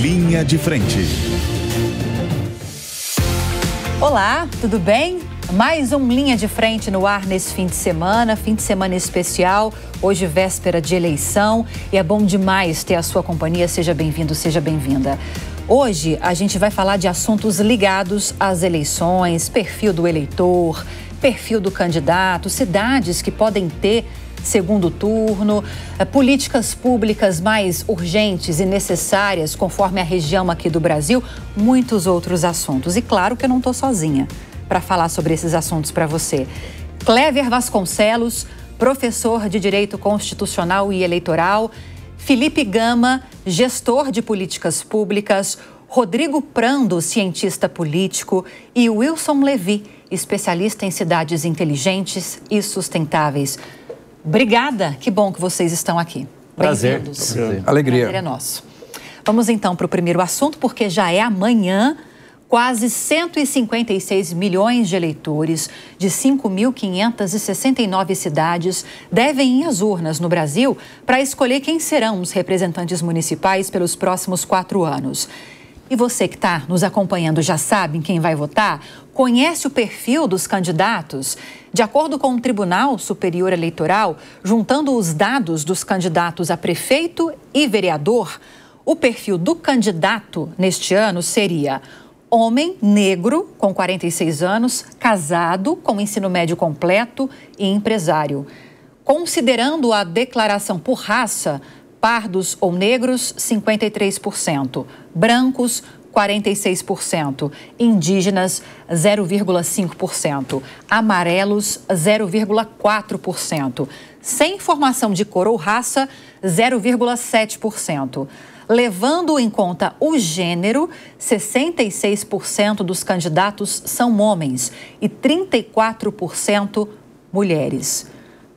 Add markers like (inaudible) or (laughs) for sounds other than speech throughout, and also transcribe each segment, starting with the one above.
Linha de Frente. Olá, tudo bem? Mais um Linha de Frente no ar nesse fim de semana, fim de semana especial, hoje véspera de eleição, e é bom demais ter a sua companhia. Seja bem-vindo, seja bem-vinda. Hoje a gente vai falar de assuntos ligados às eleições, perfil do eleitor, perfil do candidato, cidades que podem ter segundo turno, eh, políticas públicas mais urgentes e necessárias conforme a região aqui do Brasil, muitos outros assuntos. E claro que eu não estou sozinha para falar sobre esses assuntos para você. Clever Vasconcelos, professor de Direito Constitucional e Eleitoral, Felipe Gama, gestor de políticas públicas, Rodrigo Prando, cientista político, e Wilson Levi, especialista em cidades inteligentes e sustentáveis. Obrigada, que bom que vocês estão aqui. Prazer. Prazer. Alegria. Prazer é nosso. Vamos então para o primeiro assunto, porque já é amanhã. Quase 156 milhões de eleitores de 5.569 cidades devem ir às urnas no Brasil para escolher quem serão os representantes municipais pelos próximos quatro anos. E você que está nos acompanhando já sabe quem vai votar? conhece o perfil dos candidatos? De acordo com o Tribunal Superior Eleitoral, juntando os dados dos candidatos a prefeito e vereador, o perfil do candidato neste ano seria homem negro com 46 anos, casado, com ensino médio completo e empresário. Considerando a declaração por raça, pardos ou negros, 53%, brancos, 46%, indígenas 0,5%, amarelos 0,4%, sem formação de cor ou raça 0,7%. Levando em conta o gênero, 66% dos candidatos são homens e 34% mulheres.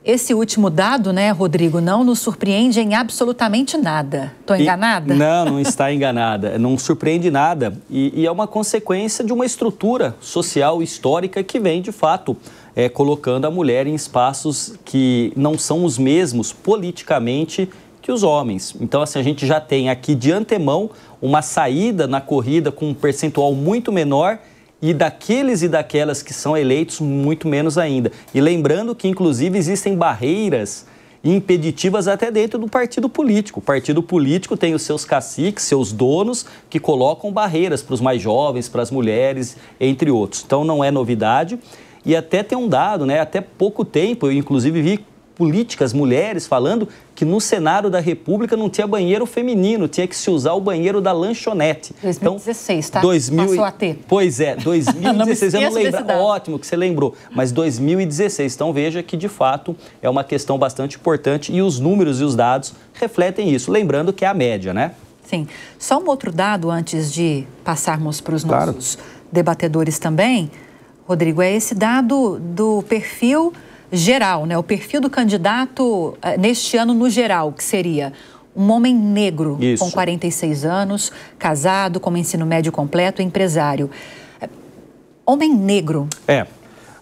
Esse último dado, né, Rodrigo, não nos surpreende em absolutamente nada. Estou enganada? E, não, não está (laughs) enganada. Não surpreende nada. E, e, é uma consequência de uma estrutura social histórica que vem, de fato, é, colocando a mulher em espaços que não são os mesmos politicamente que os homens. Então, assim, a gente já tem aqui de antemão uma saída na corrida com um percentual muito menor e daqueles e daquelas que são eleitos, muito menos ainda. E lembrando que, inclusive, existem barreiras impeditivas até dentro do partido político. O partido político tem os seus caciques, seus donos, que colocam barreiras para os mais jovens, para as mulheres, entre outros. Então não é novidade. E até tem um dado, né? Até pouco tempo, eu inclusive vi políticas, mulheres falando que no Senado da República não tinha banheiro feminino, tinha que se usar o banheiro da lanchonete. 2016, então, tá? 2000... Passou a ter. Pois é, 2016, (laughs) não eu não lembro. Ótimo que você lembrou, mas 2016. Então veja que, de fato, é uma questão bastante importante e os números e os dados refletem isso. Lembrando que é a média, né? Sim. Só um outro dado antes de passarmos para os nossos debatedores também. Rodrigo, é esse dado do perfil geral, né? O perfil do candidato eh, neste ano no geral, que seria um homem negro Isso. com 46 anos, casado, com ensino médio completo, empresário. Homem negro. É.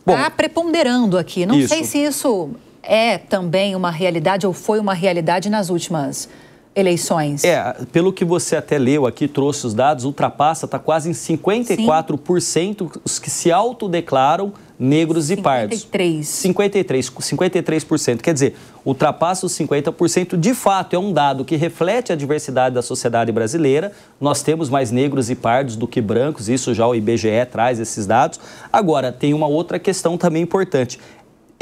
Está preponderando aqui. Não isso. sei se isso é também uma realidade ou foi uma realidade nas últimas eleições. É, pelo que você até leu aqui, trouxe os dados, ultrapassa, está quase em 54% Sim. os que se autodeclaram negros e 53. pardos. 53. 53%. Quer dizer, ultrapassa os 50%. De fato, é um dado que reflete a diversidade da sociedade brasileira. Nós temos mais negros e pardos do que brancos, isso já o IBGE traz esses dados. Agora, tem uma outra questão também importante.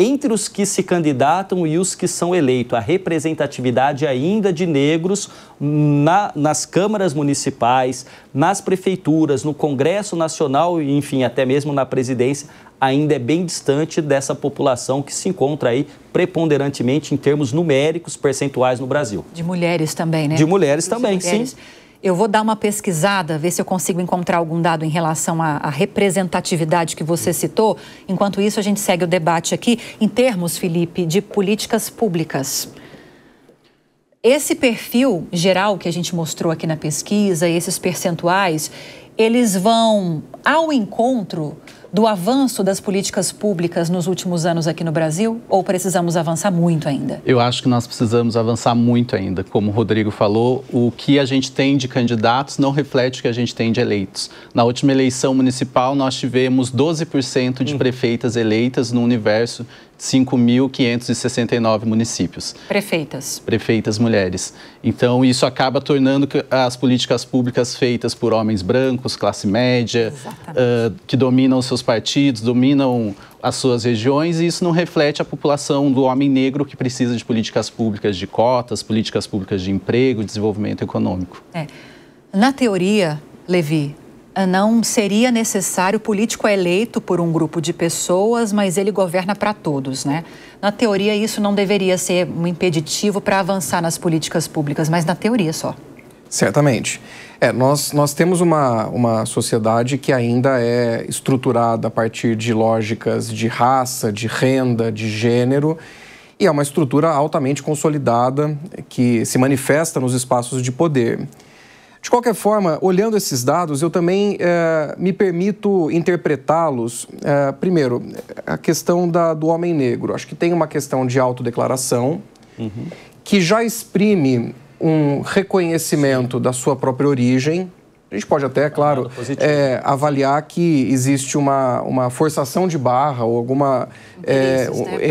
Entre os que se candidatam e os que são eleitos, a representatividade ainda de negros na, nas câmaras municipais, nas prefeituras, no Congresso Nacional e, enfim, até mesmo na presidência, ainda é bem distante dessa população que se encontra aí preponderantemente em termos numéricos, percentuais no Brasil. De mulheres também, né? De mulheres de também, mulheres. sim. Eu vou dar uma pesquisada, ver se eu consigo encontrar algum dado em relação à, à, representatividade que você citou. Enquanto isso, a gente segue o debate aqui em termos, Felipe, de políticas públicas. Esse perfil geral que a gente mostrou aqui na pesquisa, esses percentuais, eles vão ao encontro do avanço das políticas públicas nos últimos anos aqui no Brasil ou precisamos avançar muito ainda? Eu acho que nós precisamos avançar muito ainda. Como o Rodrigo falou, o que a gente tem de candidatos não reflete o que a gente tem de eleitos. Na última eleição municipal, nós tivemos 12% de hum. prefeitas eleitas no universo 5.569 municípios. Prefeitas. Prefeitas mulheres. Então, isso acaba tornando as políticas públicas feitas por homens brancos, classe média, uh, que dominam seus partidos, dominam as suas regiões, e isso não reflete a população do homem negro que precisa de políticas públicas de cotas, políticas públicas de emprego, desenvolvimento econômico. É. Na teoria, Levi, ah, não seria necessário, o político é eleito por um grupo de pessoas, mas ele governa para todos, né? Na teoria, isso não deveria ser um impeditivo para avançar nas políticas públicas, mas na teoria só. Certamente. É, nós, nós temos uma, uma sociedade que ainda é estruturada a partir de lógicas de raça, de renda, de gênero, e é uma estrutura altamente consolidada que se manifesta nos espaços de poder. De qualquer forma, olhando esses dados, eu também é, me permito interpretá-los. É, primeiro, a questão da, do homem negro. Acho que tem uma questão de autodeclaração uhum. que já exprime um reconhecimento da sua própria origem, a gente pode até, é claro, é, avaliar que existe uma, uma forçação de barra ou alguma é,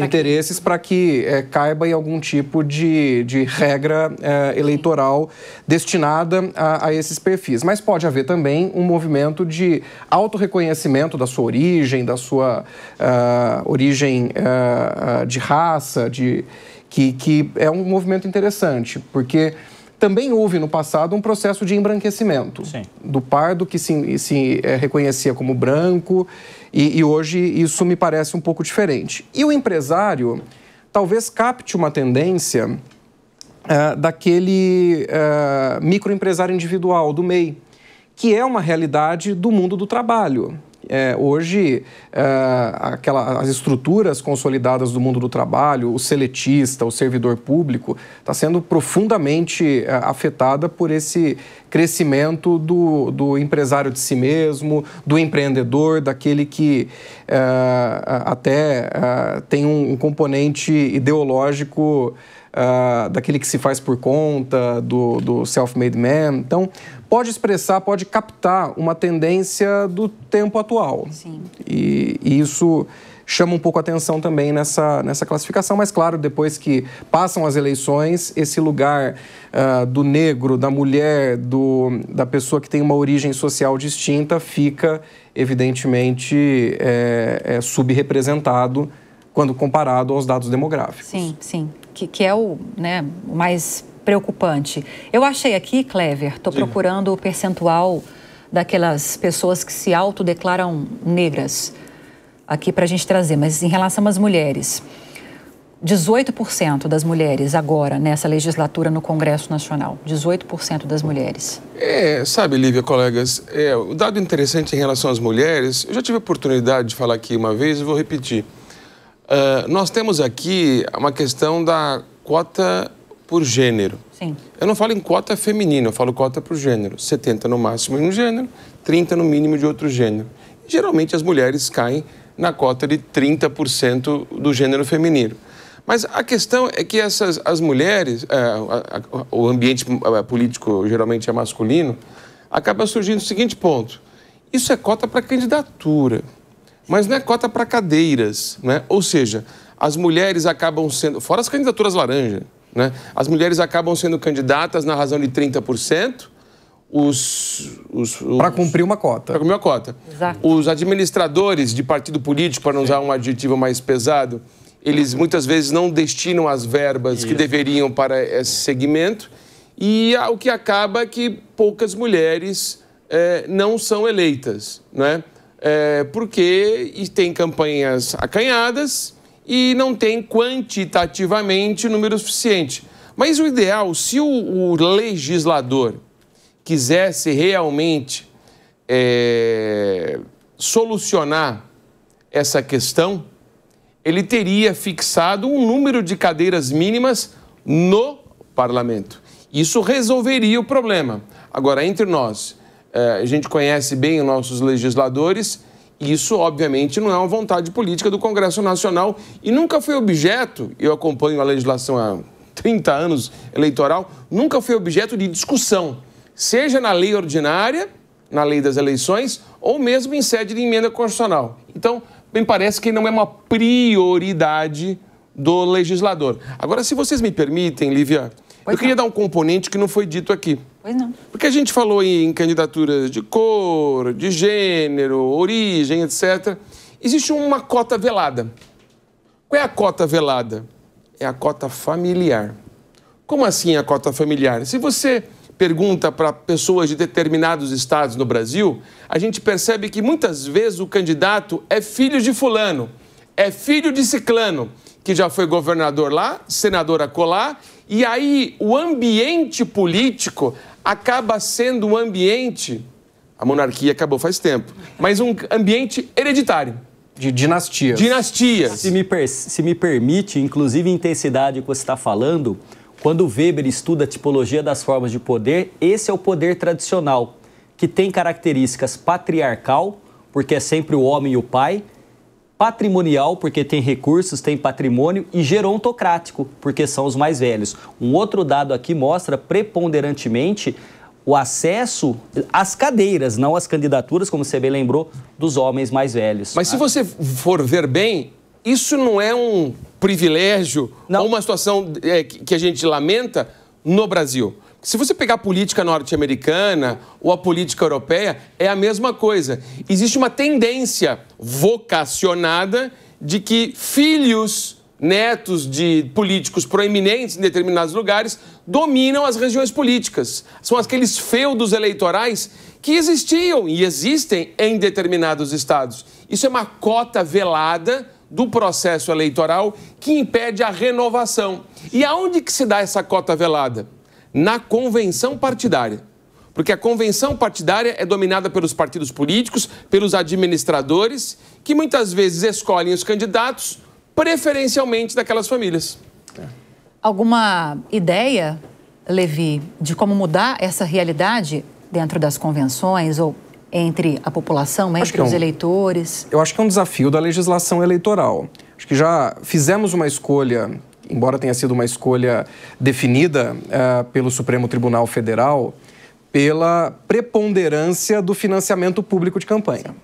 interesses né, é, né? para que, que caiba em algum tipo de, de regra é, eleitoral destinada a, a, esses perfis. Mas pode haver também um movimento de autorreconhecimento da sua origem, da sua uh, origem uh, de raça, de, que, que é um movimento interessante, porque também houve no passado um processo de embranquecimento Sim. do pardo que se, se é, reconhecia como branco e, e hoje isso me parece um pouco diferente. E o empresário talvez capte uma tendência uh, daquele uh, microempresário individual, do MEI, que é uma realidade do mundo do trabalho é, hoje é, aquela, as estruturas consolidadas do mundo do trabalho, o seletista, o servidor público, está sendo profundamente é, afetada por esse crescimento do, do empresário de si mesmo, do empreendedor, daquele que é, até é, tem um, um componente ideológico uh, daquele que se faz por conta, do, do self-made man. Então, pode expressar, pode captar uma tendência do tempo atual. Sim. E, e isso chama um pouco a atenção também nessa, nessa classificação, mas claro, depois que passam as eleições, esse lugar uh, do negro, da mulher, do, da pessoa que tem uma origem social distinta fica evidentemente é, é subrepresentado quando comparado aos dados demográficos. Sim, sim que, que é o, né, o mais preocupante. Eu achei aqui, Clever, estou procurando o percentual daquelas pessoas que se autodeclaram negras aqui para a gente trazer, mas em relação às mulheres. 18% das mulheres agora, nessa legislatura no Congresso Nacional. 18% das mulheres. É, sabe, Lívia, colegas, é, o dado interessante em relação às mulheres, eu já tive a oportunidade de falar aqui uma vez e vou repetir. Uh, nós temos aqui uma questão da cota por gênero. Sim. Eu não falo em cota feminina, eu falo cota por gênero. 70 no máximo de um gênero, 30 no mínimo de outro gênero. Geralmente as mulheres caem na cota de 30% do gênero feminino. Mas a questão é que essas, as mulheres, é, a, a, o ambiente eh, político geralmente é masculino, acaba surgindo o seguinte ponto: isso é cota para candidatura mas não é cota para cadeiras, né? Ou seja, as mulheres acabam sendo, fora as candidaturas laranja, né? As mulheres acabam sendo candidatas na razão de 30%, os. os, os para cumprir uma cota. Para cumprir uma cota. Exato. Os administradores de partido político, para não usar um adjetivo mais pesado, eles muitas vezes não destinam as verbas Isso. que deveriam para esse segmento, e o que acaba é que poucas mulheres é, não são eleitas, né? é, porque tem campanhas acanhadas e não tem quantitativamente número suficiente. Mas o ideal, se o, o legislador quisesse realmente é, solucionar essa questão, ele teria fixado um número de cadeiras mínimas no parlamento. Isso resolveria o problema. Agora, entre nós, é, a gente conhece bem os nossos legisladores. Isso, obviamente, não é uma vontade política do Congresso Nacional e nunca foi objeto, eu acompanho a legislação há 30 anos eleitoral, nunca foi objeto de discussão, seja na lei ordinária, na lei das eleições, ou mesmo em sede de emenda constitucional. Então, me parece que não é uma prioridade do legislador. Agora, se vocês me permitem, Lívia, eu queria dar um componente que não foi dito aqui. Pois não. Porque a gente falou em candidaturas de cor, de gênero, origem, etc. Existe uma cota velada. Qual é a cota velada? É a cota familiar. Como assim a cota familiar? Se você pergunta para pessoas de determinados estados no Brasil, a gente percebe que muitas vezes o candidato é filho de fulano, é filho de ciclano, que já foi governador lá, senador acolá, e aí o ambiente político acaba sendo um ambiente, a monarquia acabou faz tempo, mas um ambiente hereditário. De dinastias. Dinastias. Se me, se me permite, inclusive intensidade que você está falando, quando Weber estuda a tipologia das formas de poder, esse é o poder tradicional, que tem características patriarcal, porque é sempre o homem e o pai, patrimonial, porque tem recursos, tem patrimônio, e gerontocrático, porque são os mais velhos. Um outro dado aqui mostra preponderantemente o acesso às cadeiras, não às candidaturas, como você bem lembrou, dos homens mais velhos. Mas se ah. você for ver bem, isso não é um privilégio não. ou uma situação é, que a gente lamenta no Brasil. Se você pegar a política norte-americana ou a política europeia, é a mesma coisa. Existe uma tendência vocacionada de que filhos, netos de políticos proeminentes em determinados lugares dominam as regiões políticas. São aqueles feudos eleitorais que existiam e existem em determinados estados. Isso é uma cota velada do processo eleitoral que impede a renovação. E aonde que se dá essa cota velada? na convenção partidária. Porque a convenção partidária é dominada pelos partidos políticos, pelos administradores, que muitas vezes escolhem os candidatos preferencialmente daquelas famílias. Alguma ideia, Levi, de como mudar essa realidade dentro das convenções ou entre a população, entre é um, os eleitores? Eu acho que é um desafio da legislação eleitoral. Acho que já fizemos uma escolha embora tenha sido uma escolha definida uh, pelo Supremo Tribunal Federal, pela preponderância do financiamento público de campanha.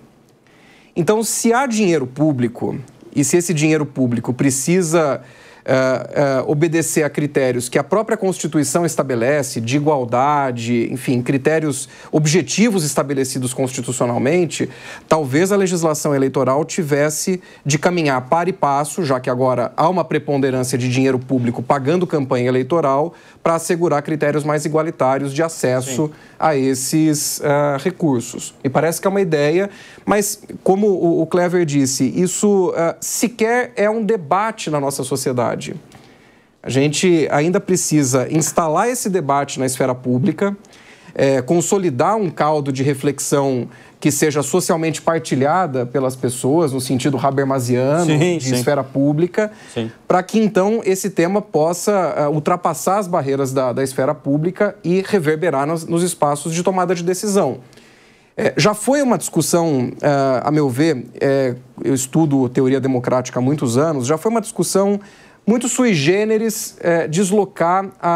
Então, se há dinheiro público e se esse dinheiro público precisa uh, obedecer a critérios que a própria Constituição estabelece, de igualdade, enfim, critérios objetivos estabelecidos constitucionalmente, talvez a legislação eleitoral tivesse de caminhar para e passo, já que agora há uma preponderância de dinheiro público pagando campanha eleitoral, para assegurar critérios mais igualitários de acesso Sim. a esses uh, recursos. E parece que é uma ideia, mas como o, o Clever disse, isso uh, sequer é um debate na nossa sociedade. A gente ainda precisa instalar esse debate na esfera pública, é, consolidar um caldo de reflexão que seja socialmente partilhada pelas pessoas, no sentido habermasiano, sim, de sim. esfera pública, para que então esse tema possa uh, ultrapassar as barreiras da, da, esfera pública e reverberar nos, nos espaços de tomada de decisão. É, já foi uma discussão, uh, a meu ver, é, eu estudo teoria democrática há muitos anos, já foi uma discussão muito sui generis é, deslocar a,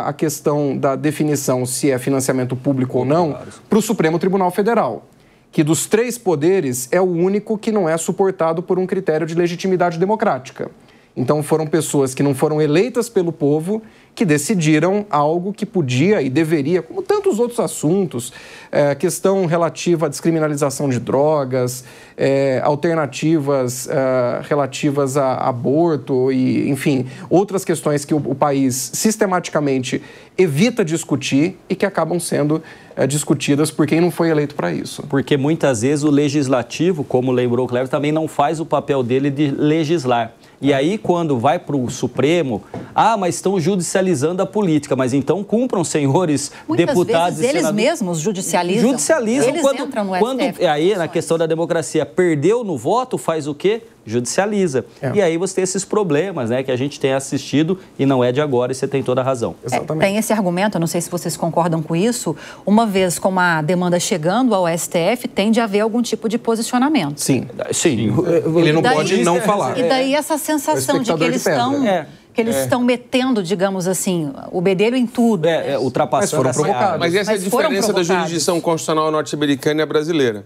a, a, questão da definição se é financiamento público ou não para o Supremo Tribunal Federal que dos três poderes é o único que não é suportado por um critério de legitimidade democrática. Então foram pessoas que não foram eleitas pelo povo que decidiram algo que podia e deveria, como tantos outros assuntos, é, questão relativa à descriminalização de drogas, é, alternativas é, relativas a aborto e, enfim, outras questões que o, o país sistematicamente evita discutir e que acabam sendo é, discutidas por quem não foi eleito para isso. Porque muitas vezes o legislativo, como lembrou o Cleber, também não faz o papel dele de legislar e aí, quando vai para o Supremo, ah, mas estão judicializando a política, mas então cumpram, senhores Muitas deputados vezes e eles mesmos judicializam. Judicializam. Eles quando, entram no STF. Quando, aí, na questão da democracia, perdeu no voto, faz o quê? judicializa. É. E aí você tem esses problemas, né, que a gente tem assistido e não é de agora, e você tem toda a razão. É, Exatamente. É, tem esse argumento, não sei se vocês concordam com isso, uma vez com uma demanda chegando ao STF, tem de haver algum tipo de posicionamento. Sim, sim. Ele não daí, pode não falar. E daí é. essa sensação de que eles de estão é. que eles é. estão metendo, digamos assim, o bedelho em tudo. É, é ultrapassando. Mas foram provocados. Mas essa é a diferença da jurisdição constitucional norte-americana e brasileira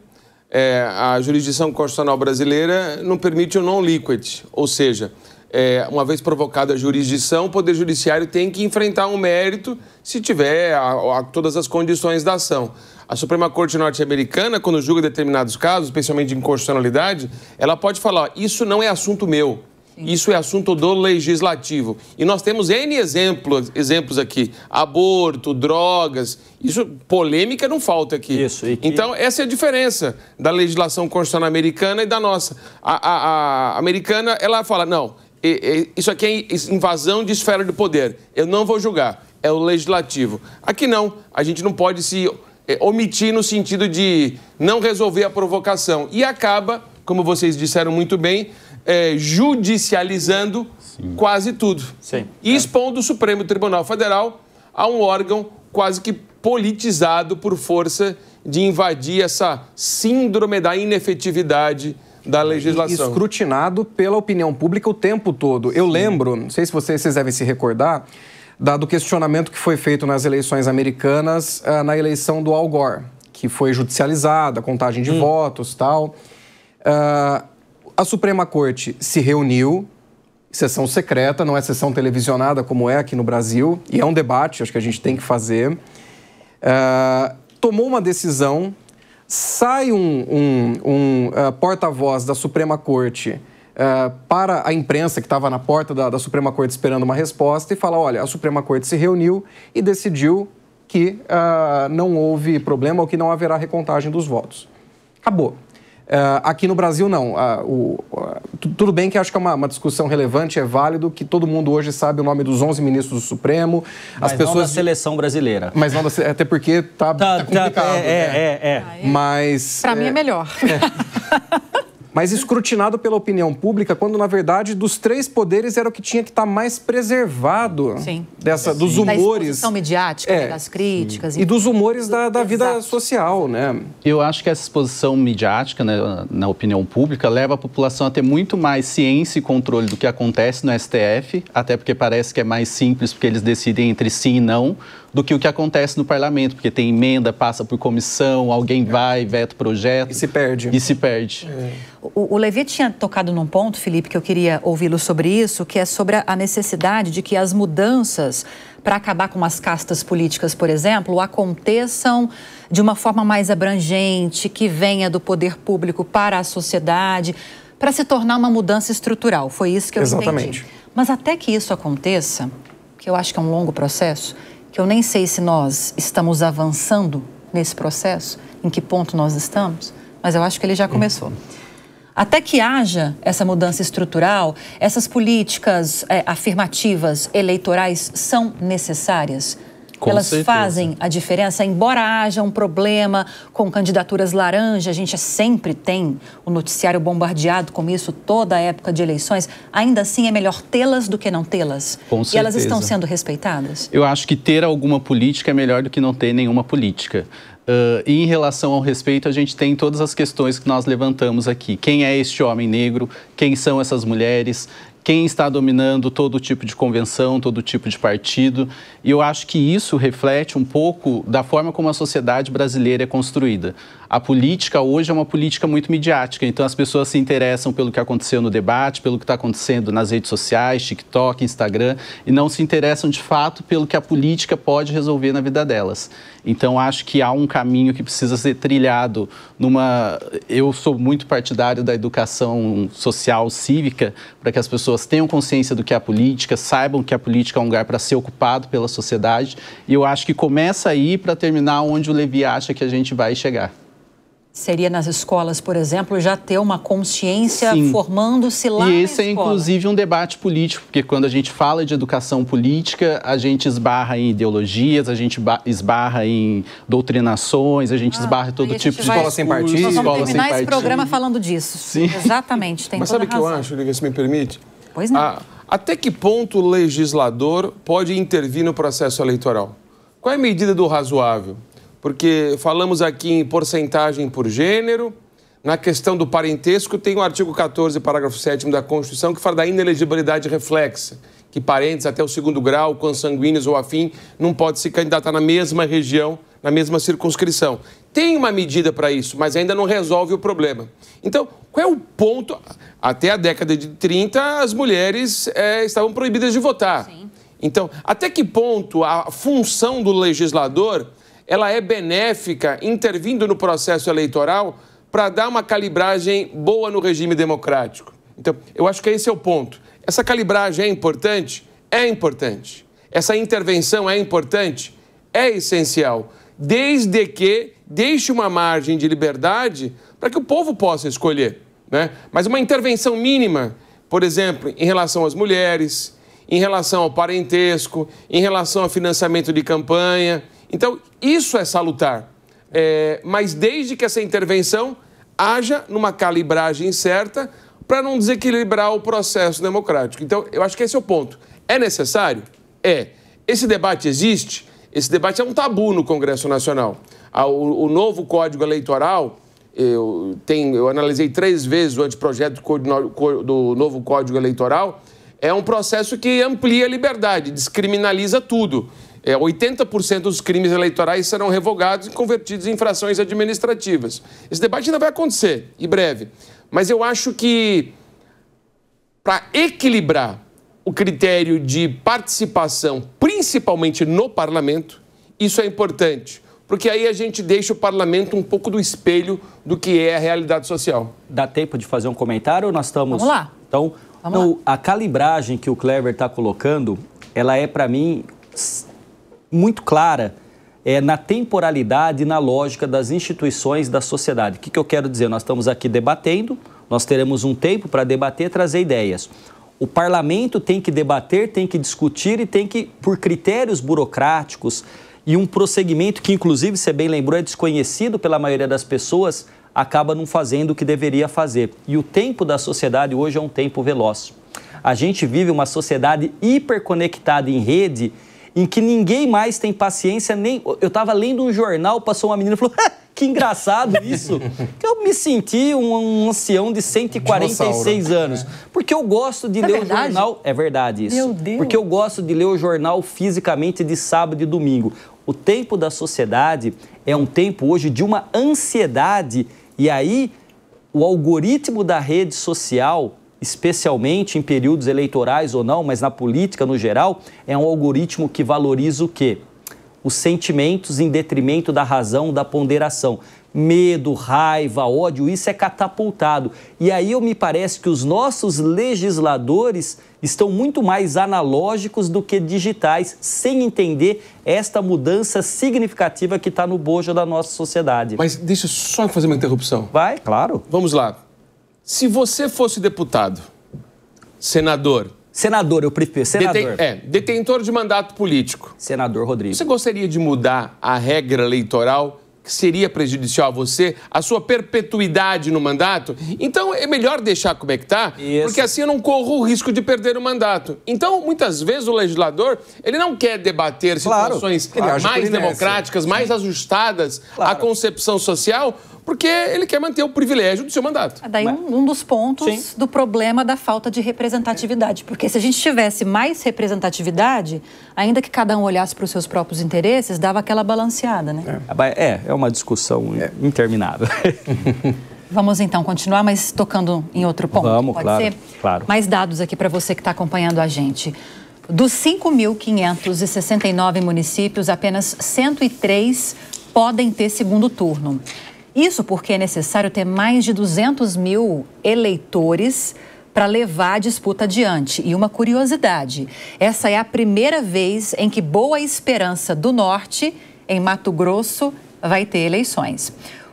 é, a jurisdição constitucional brasileira não permite o non-liquid, ou seja, é, uma vez provocada a jurisdição, o Poder Judiciário tem que enfrentar um mérito se tiver a, a, todas as condições da ação. A Suprema Corte norte-americana, quando julga determinados casos, especialmente de inconstitucionalidade, ela pode falar: isso não é assunto meu. Isso é assunto do legislativo. E nós temos N exemplos, exemplos aqui: aborto, drogas. Isso, polêmica não falta aqui. Isso, que... Então, essa é a diferença da legislação constitucional americana e da nossa. A, a, a americana, ela fala: não, isso aqui é invasão de esfera de poder. Eu não vou julgar. É o legislativo. Aqui não. A gente não pode se eh, omitir no sentido de não resolver a provocação. E acaba, como vocês disseram muito bem, é, judicializando Sim. quase tudo. Sim. E expondo o Supremo Tribunal Federal a um órgão quase que politizado por força de invadir essa síndrome da inefetividade da legislação. E escrutinado pela opinião pública o tempo todo. Eu lembro, não sei se vocês, vocês devem se recordar, dado o questionamento que foi feito nas eleições americanas ah, na eleição do Al Gore, que foi judicializada, contagem de hum. votos tal. Uh, a Suprema Corte se reuniu, sessão secreta, não é sessão televisionada como é aqui no Brasil, e é um debate, acho que a gente tem que fazer. Uh, tomou uma decisão, sai um, um, um uh, porta-voz da Suprema Corte uh, para a imprensa que estava na porta da, da, Suprema Corte esperando uma resposta e fala: olha, a Suprema Corte se reuniu e decidiu que não houve problema ou que não haverá recontagem dos votos. Acabou. Uh, aqui no Brasil, não. Uh, o, uh, tudo bem que acho que é uma, uma, discussão relevante, é válido, que todo mundo hoje sabe o nome dos 11 ministros do Supremo. Mas as pessoas... não da seleção brasileira. Mas não da, é, até porque tá, tá, tá complicado. Tá, é, né? é, é, ah, é, Mas... Para é... mim é, é- melhor. É. (laughs) mas escrutinado pela opinião pública, quando na verdade dos três poderes era o que tinha que estar tá mais preservado Sim. dessa Sim. dos humores da exposição é. Né, das críticas e, dos humores da, da, vida Exato. social, né? Eu acho que essa exposição midiática né, na opinião pública leva a população a ter muito mais ciência e controle do que acontece no STF, até porque parece que é mais simples porque eles decidem entre sim e não do que o que acontece no parlamento, porque tem emenda, passa por comissão, alguém vai, veta projeto. E se perde. E se perde. É. O, o Levi tinha tocado num ponto, Felipe, que eu queria ouvi-lo sobre isso, que é sobre a necessidade de que as mudanças para acabar com as castas políticas, por exemplo, aconteçam de uma forma mais abrangente, que venha do poder público para a sociedade, para se tornar uma mudança estrutural. Foi isso que eu Exatamente. entendi. Mas até que isso aconteça, que eu acho que é um longo processo, que eu nem sei se nós estamos avançando nesse processo, em que ponto nós estamos, mas eu acho que ele já começou. Até que haja essa mudança estrutural, essas políticas é, afirmativas eleitorais são necessárias? Com Elas certeza. fazem a diferença, embora haja um problema com candidaturas laranja, a gente sempre tem o noticiário bombardeado com isso toda a época de eleições, ainda assim é melhor tê-las do que não tê-las. Com certeza. E elas estão sendo respeitadas? Eu acho que ter alguma política é melhor do que não ter nenhuma política. Uh, e em relação ao respeito, a gente tem todas as questões que nós levantamos aqui. Quem é este homem negro? Quem são essas mulheres? quem está dominando todo tipo de convenção, todo tipo de partido. E eu acho que isso reflete um pouco da forma como a sociedade brasileira é construída a política hoje é uma política muito midiática, então as pessoas se interessam pelo que aconteceu no debate, pelo que está acontecendo nas redes sociais, TikTok, Instagram, e não se interessam de fato pelo que a política pode resolver na vida delas. Então acho que há um caminho que precisa ser trilhado numa. Eu sou muito partidário da educação social cívica para que as pessoas tenham consciência do que é a política, saibam que a política é um lugar para ser ocupado pela sociedade. E eu acho que começa aí para terminar onde o Levi acha que a gente vai chegar. Seria nas escolas, por exemplo, já ter uma consciência formando-se lá. E esse é, inclusive, um debate político, porque quando a gente fala de educação política, a gente esbarra em ideologias, a gente esbarra em doutrinações, a gente ah, esbarra em todo tipo de. Escola sem partido, Nós vamos escola sem partido. programa falando disso. Sim. (laughs) Exatamente, tem Mas sabe o que eu acho, Liga, se me permite? Pois não. Ah, até que ponto o legislador pode intervir no processo eleitoral? Qual é a medida do razoável? porque falamos aqui em porcentagem por gênero. Na questão do parentesco, tem o artigo 14, parágrafo 7 da Constituição, que fala da inelegibilidade reflexa, que parentes até o segundo grau, consanguíneos ou afim, não pode se candidatar na mesma região, na mesma circunscrição. Tem uma medida para isso, mas ainda não resolve o problema. Então, qual é o ponto? Até a década de 30, as mulheres é, estavam proibidas de votar. Sim. Então, até que ponto a função do legislador ela é benéfica, intervindo no processo eleitoral para dar uma calibragem boa no regime democrático. Então, eu acho que esse é o ponto. Essa calibragem é importante? É importante. Essa intervenção é importante? É essencial. Desde que deixe uma margem de liberdade para que o povo possa escolher. Né? Mas uma intervenção mínima, por exemplo, em relação às mulheres, em relação ao parentesco, em relação ao financiamento de campanha, então, isso é salutar. É, mas desde que essa intervenção haja numa calibragem certa para não desequilibrar o processo democrático. Então, eu acho que esse é o ponto. É necessário? É. Esse debate existe? Esse debate é um tabu no Congresso Nacional. Ah, o, novo Código Eleitoral, eu, eu analisei três vezes o anteprojeto do novo Código Eleitoral, é um processo que amplia a liberdade, descriminaliza tudo é, 80% dos crimes eleitorais serão revogados e convertidos em infrações administrativas. Esse debate ainda vai acontecer, em breve. Mas eu acho que, para equilibrar o critério de participação, principalmente no parlamento, isso é importante. Porque aí a gente deixa o parlamento um pouco do espelho do que é a realidade social. Dá tempo de fazer um comentário ou nós estamos. Vamos lá. Então, Vamos lá. a calibragem que o Clever está colocando, ela é, para mim, muito clara é, na temporalidade e na lógica das instituições da sociedade. O que, que eu quero dizer? Nós estamos aqui debatendo, nós teremos um tempo para debater, trazer ideias. O parlamento tem que debater, tem que discutir e tem que, por critérios burocráticos e um prosseguimento que, inclusive, você bem lembrou, é desconhecido pela maioria das pessoas, acaba não fazendo o que deveria fazer. E o tempo da sociedade hoje é um tempo veloz. A gente vive uma sociedade hiperconectada em rede em que ninguém mais tem paciência, nem. Eu estava lendo um jornal, passou uma menina e falou. que engraçado isso. (laughs) que eu me senti um, um ancião de 146 Dinossauro. anos. É. Porque eu gosto de é ler verdade? o jornal. É verdade isso. Meu Deus. Porque eu gosto de ler o jornal fisicamente de sábado e domingo. O tempo da sociedade é um tempo hoje de uma ansiedade. E aí, o algoritmo da rede social especialmente em períodos eleitorais ou não, mas na política no geral, é um algoritmo que valoriza o quê? Os sentimentos em detrimento da razão, da ponderação. Medo, raiva, ódio, isso é catapultado. E aí eu me parece que os nossos legisladores estão muito mais analógicos do que digitais, sem entender esta mudança significativa que está no bojo da nossa sociedade. Mas deixa eu só fazer uma interrupção. Vai, claro. Vamos lá. Se você fosse deputado, senador. Senador, eu prefiro. Senador. Deten é, detentor de mandato político. Senador Rodrigo. Você gostaria de mudar a regra eleitoral que seria prejudicial a você, a sua perpetuidade no mandato. Então é melhor deixar como é que está, porque assim eu não corro o risco de perder o mandato. Então, muitas vezes, o legislador ele não quer debater claro, situações claro, mais democráticas, mais Sim. ajustadas claro. à concepção social, porque ele quer manter o privilégio do seu mandato. Ah, daí um, um dos pontos Sim. do problema da falta de representatividade, porque se a gente tivesse mais representatividade, ainda que cada um olhasse para os seus próprios interesses, dava aquela balanceada, né? É, é, é uma discussão é. interminável. (laughs) Vamos então continuar, mas tocando em outro ponto. Vamos, pode claro, ser? claro. Mais dados aqui para você que está acompanhando a gente. Dos 5.569 municípios, apenas 103 podem ter segundo turno. Isso porque é necessário ter mais de 200 mil eleitores para levar a disputa adiante. E uma curiosidade: essa é a primeira vez em que Boa Esperança do Norte, em Mato Grosso, vai ter eleições.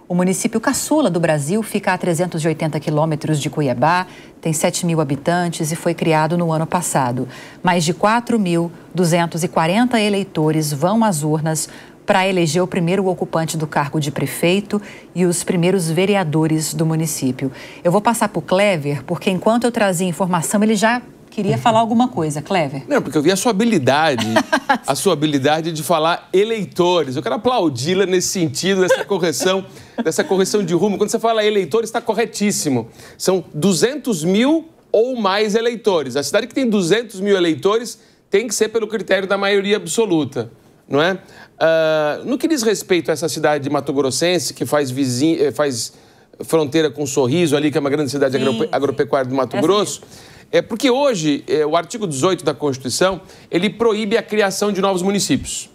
O município caçula do Brasil fica a 380 quilômetros de Cuiabá, tem 7 mil habitantes e foi criado no ano passado. Mais de 4.240 eleitores vão às urnas para eleger o primeiro ocupante do cargo de prefeito e os primeiros vereadores do município. Eu vou passar para o Clever, porque enquanto eu trazia informação, ele já queria falar alguma coisa, Clever. Não, porque eu vi a sua habilidade, (laughs) a sua habilidade de falar eleitores. Eu quero aplaudi-la nesse sentido, nessa correção, dessa correção de rumo. Quando você fala eleitores, está corretíssimo. São 200 mil ou mais eleitores. A cidade que tem 200 mil eleitores tem que ser pelo critério da maioria absoluta não é? Uh, no que diz respeito a essa cidade de Mato Grossense, que faz, vizinho, eh, faz fronteira com Sorriso ali, que é uma grande cidade sim, agrope, agropecuária do Mato é Grosso, é porque hoje é, o artigo 18 da Constituição, ele proíbe a criação de novos municípios.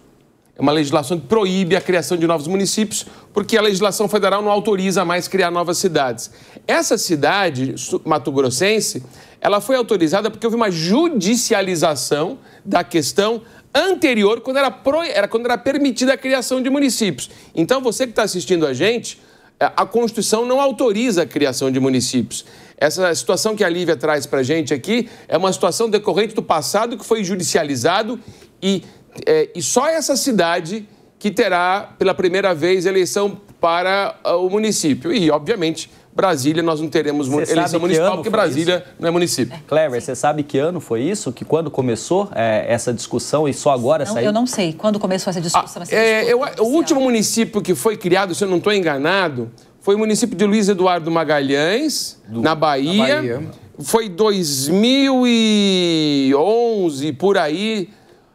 É uma legislação que proíbe a criação de novos municípios, porque a legislação federal não autoriza mais criar novas cidades. Essa cidade, Mato Grossense, ela foi autorizada porque houve uma judicialização da questão anterior, quando era, pro, era, quando era permitida a criação de municípios. Então, você que está assistindo a gente, é, a Constituição não autoriza a criação de municípios. Essa situação que a Lívia traz para a gente aqui é uma situação decorrente do passado que foi judicializado e, é, e só essa cidade que terá pela primeira vez eleição para ah, o município. E, obviamente, Brasília nós não teremos você eleição municipal, porque Brasília isso? não é município. É. Clever, você sabe que ano foi isso? Que quando começou é, essa discussão e só agora não, saiu? Eu não sei. Quando começou essa discussão? Ah, essa é, discussão eu, o último município que foi criado, se eu não estou enganado, foi o município de Luiz Eduardo Magalhães, Do, na Bahia. Na Bahia. Foi 2011, por aí.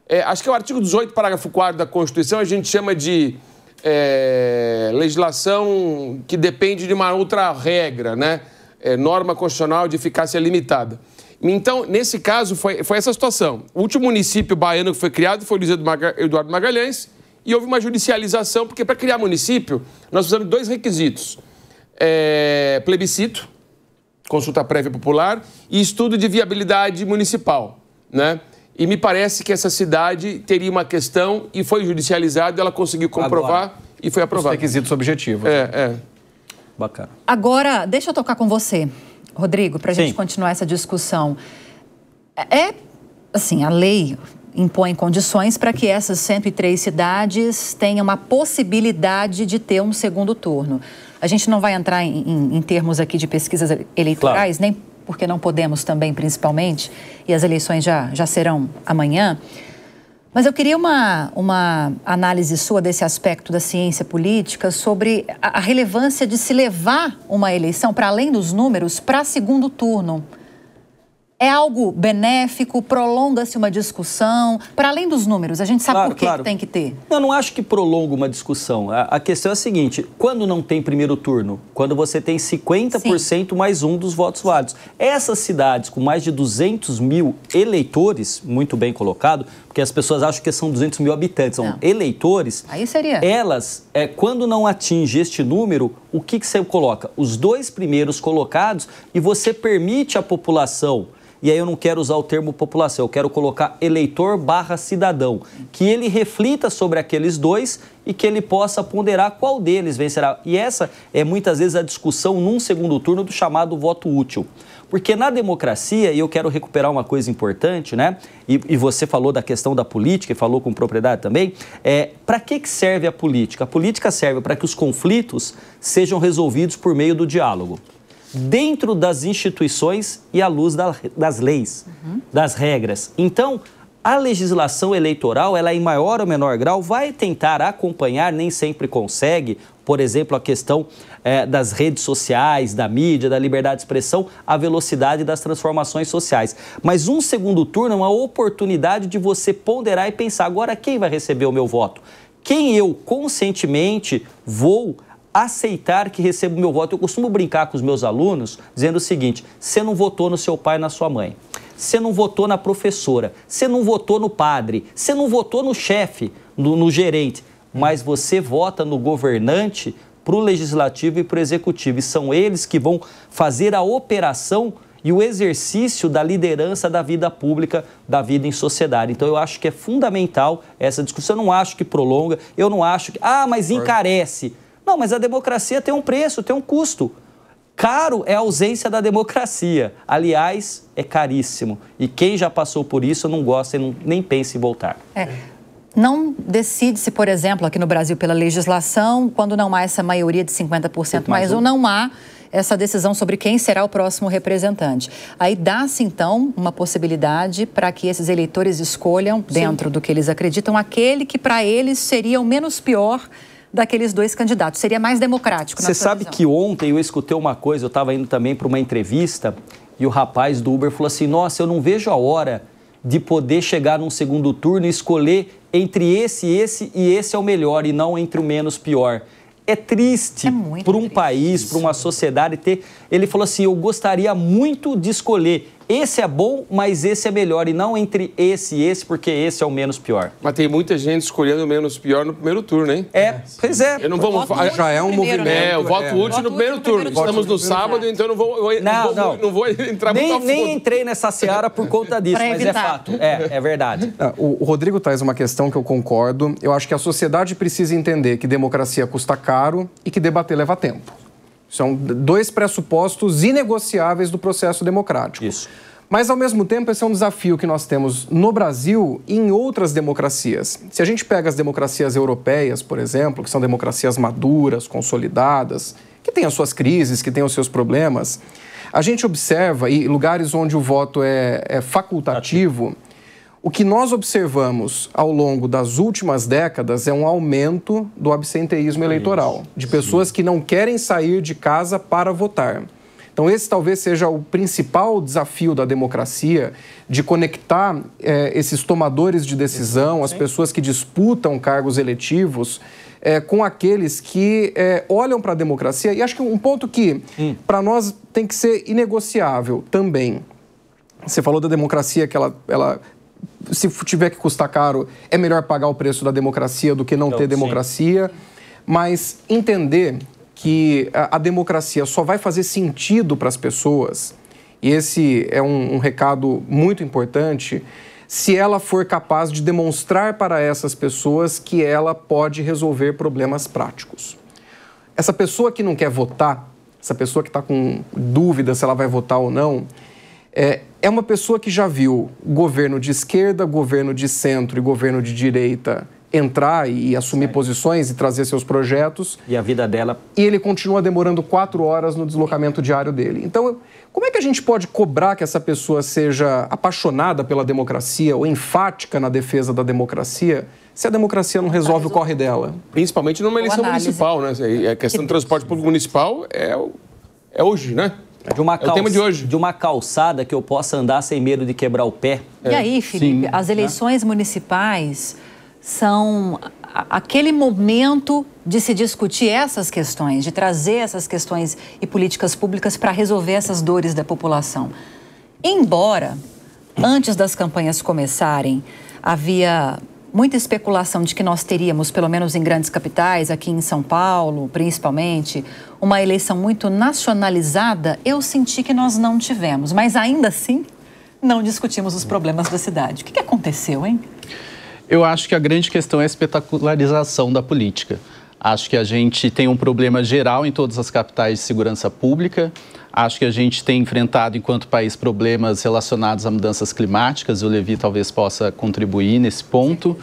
É, acho que é o artigo 18, parágrafo 4 da Constituição, a gente chama de é, legislação que depende de uma outra regra, né? É, norma constitucional de eficácia limitada. Então, nesse caso, foi, foi essa situação. O último município baiano que foi criado foi o Luiz Eduardo Magalhães e houve uma judicialização, porque para criar município, nós precisamos de dois requisitos. É, plebiscito, consulta prévia popular e estudo de viabilidade municipal, né? E me parece que essa cidade teria uma questão e foi judicializada, ela conseguiu comprovar Agora, e foi aprovada. Os requisitos objetivos. É, é. Bacana. Agora, deixa eu tocar com você, Rodrigo, para a gente continuar essa discussão. É, assim, a lei impõe condições para que essas 103 cidades tenham uma possibilidade de ter um segundo turno. A gente não vai entrar em, em, em termos aqui de pesquisas eleitorais, claro. nem porque não podemos também, principalmente, e as eleições já, já serão amanhã. Mas eu queria uma, uma análise sua desse aspecto da ciência política sobre a, a relevância de se levar uma eleição, para além dos números, para segundo turno. É algo benéfico? Prolonga-se uma discussão? Para além dos números, a gente sabe claro, por que, claro. que tem que ter. Eu não acho que prolonga uma discussão. A, a, questão é a seguinte: quando não tem primeiro turno? Quando você tem 50% Sim. mais um dos votos válidos. Essas cidades com mais de 200 mil eleitores, muito bem colocado, porque as pessoas acham que são 200 mil habitantes, são não. eleitores. Aí seria. Elas, é, quando não atinge este número, o que, que você coloca? Os dois primeiros colocados e você permite à população e aí eu não quero usar o termo população, eu quero colocar eleitor barra cidadão, que ele reflita sobre aqueles dois e que ele possa ponderar qual deles vencerá. E essa é muitas vezes a discussão num segundo turno do chamado voto útil. Porque na democracia, e eu quero recuperar uma coisa importante, né? E, e você falou da questão da política e falou com propriedade também, é, para que, que serve a política? A política serve para que os conflitos sejam resolvidos por meio do diálogo dentro das instituições e à luz da, das leis, uhum. das regras. Então, a legislação eleitoral, ela é em maior ou menor grau vai tentar acompanhar, nem sempre consegue, por exemplo, a questão é, das redes sociais, da mídia, da liberdade de expressão, a velocidade das transformações sociais. Mas um segundo turno é uma oportunidade de você ponderar e pensar: agora quem vai receber o meu voto? Quem eu conscientemente vou aceitar que recebo meu voto. Eu costumo brincar com os meus alunos dizendo o seguinte: você não votou no seu pai, na sua mãe. Você não votou na professora, você não votou no padre, você não votou no chefe, no, no gerente, mas você vota no governante, para o legislativo e para o executivo. E são eles que vão fazer a operação e o exercício da liderança da vida pública, da vida em sociedade. Então eu acho que é fundamental essa discussão. Eu não acho que prolonga, eu não acho que. Ah, mas encarece. Não, mas a democracia tem um preço, tem um custo. Caro é a ausência da democracia. Aliás, é caríssimo. E quem já passou por isso não gosta e não, nem pensa em voltar. É. Não decide-se, por exemplo, aqui no Brasil pela legislação, quando não há essa maioria de 50%, mais, mais um. ou não há essa decisão sobre quem será o próximo representante. Aí dá-se, então, uma possibilidade para que esses eleitores escolham, Sim. dentro do que eles acreditam, aquele que para eles seria o menos pior daqueles dois candidatos. Seria mais democrático. Você sabe visão. que ontem eu escutei uma coisa, eu estava indo também para uma entrevista e o rapaz do Uber falou assim: Nossa, eu não vejo a hora de poder chegar num segundo turno e escolher entre esse, esse e esse é o melhor e não entre o menos pior. É triste é para um triste. país, para uma sociedade ter ele falou assim: Eu gostaria muito de escolher. Esse é bom, mas esse é melhor. E não entre esse e esse, porque esse é o menos pior. Mas tem muita gente escolhendo o menos pior no primeiro turno, hein? É, pois é. Eu não vou... Voto já é um primeiro, movimento. Né? É, o voto é, útil no primeiro turno. Estamos no, sábado, então eu não vou, eu não, não, vou, não. vou entrar nem, muito a fundo. Nem entrei nessa seara por conta disso, mas é fato. É, é verdade. Ah, o Rodrigo traz uma questão que eu concordo. Eu acho que a sociedade precisa entender que democracia custa caro e que debater leva tempo. São dois pressupostos inegociáveis do processo democrático. Isso. Mas, ao mesmo tempo, esse é um desafio que nós temos no Brasil e em outras democracias. Se a gente pega as democracias europeias, por exemplo, que são democracias maduras, consolidadas, que têm as suas crises, que têm os seus problemas, a gente observa, e lugares onde o voto é, é facultativo. Ativo o que nós observamos ao longo das últimas décadas é um aumento do absenteísmo eleitoral, de pessoas que não querem sair de casa para votar. Então, esse talvez seja o principal desafio da democracia, de conectar é, esses tomadores de decisão, as pessoas que disputam cargos eletivos, é, com aqueles que é, olham para a democracia. E acho que um ponto que, hum. para nós, tem que ser inegociável também. Você falou da democracia que ela, ela se tiver que custar caro, é melhor pagar o preço da democracia do que não então, ter democracia. Sim. Mas entender que a, a, democracia só vai fazer sentido para as pessoas, e esse é um, um recado muito importante, se ela for capaz de demonstrar para essas pessoas que ela pode resolver problemas práticos. Essa pessoa que não quer votar, essa pessoa que está com dúvida se ela vai votar ou não, é, é uma pessoa que já viu governo de esquerda, governo de centro e governo de direita entrar e assumir posições e trazer seus projetos. E a vida dela. E ele continua demorando quatro horas no deslocamento diário dele. Então, como é que a gente pode cobrar que essa pessoa seja apaixonada pela democracia ou enfática na defesa da democracia? Se a democracia não resolve o corre dela. Principalmente numa eleição municipal, né? A questão do transporte público municipal é, é hoje, né? De uma calça, é o tema de hoje. De uma calçada que eu possa andar sem medo de quebrar o pé. É. E aí, é, Felipe, Sim, as eleições né? municipais são aquele momento de se discutir essas questões, de trazer essas questões e políticas públicas para resolver essas dores da população. Embora, antes das campanhas começarem, havia muita especulação de que nós teríamos, pelo menos em grandes capitais, aqui em São Paulo, principalmente, uma eleição muito nacionalizada, eu senti que nós não tivemos. Mas ainda assim, não discutimos os problemas da cidade. O que, que aconteceu, hein? Eu acho que a grande questão é a espetacularização da política. Acho que a gente tem um problema geral em todas as capitais de segurança pública. Acho que a gente tem enfrentado, enquanto país, problemas relacionados a mudanças climáticas. O Levi talvez possa contribuir nesse ponto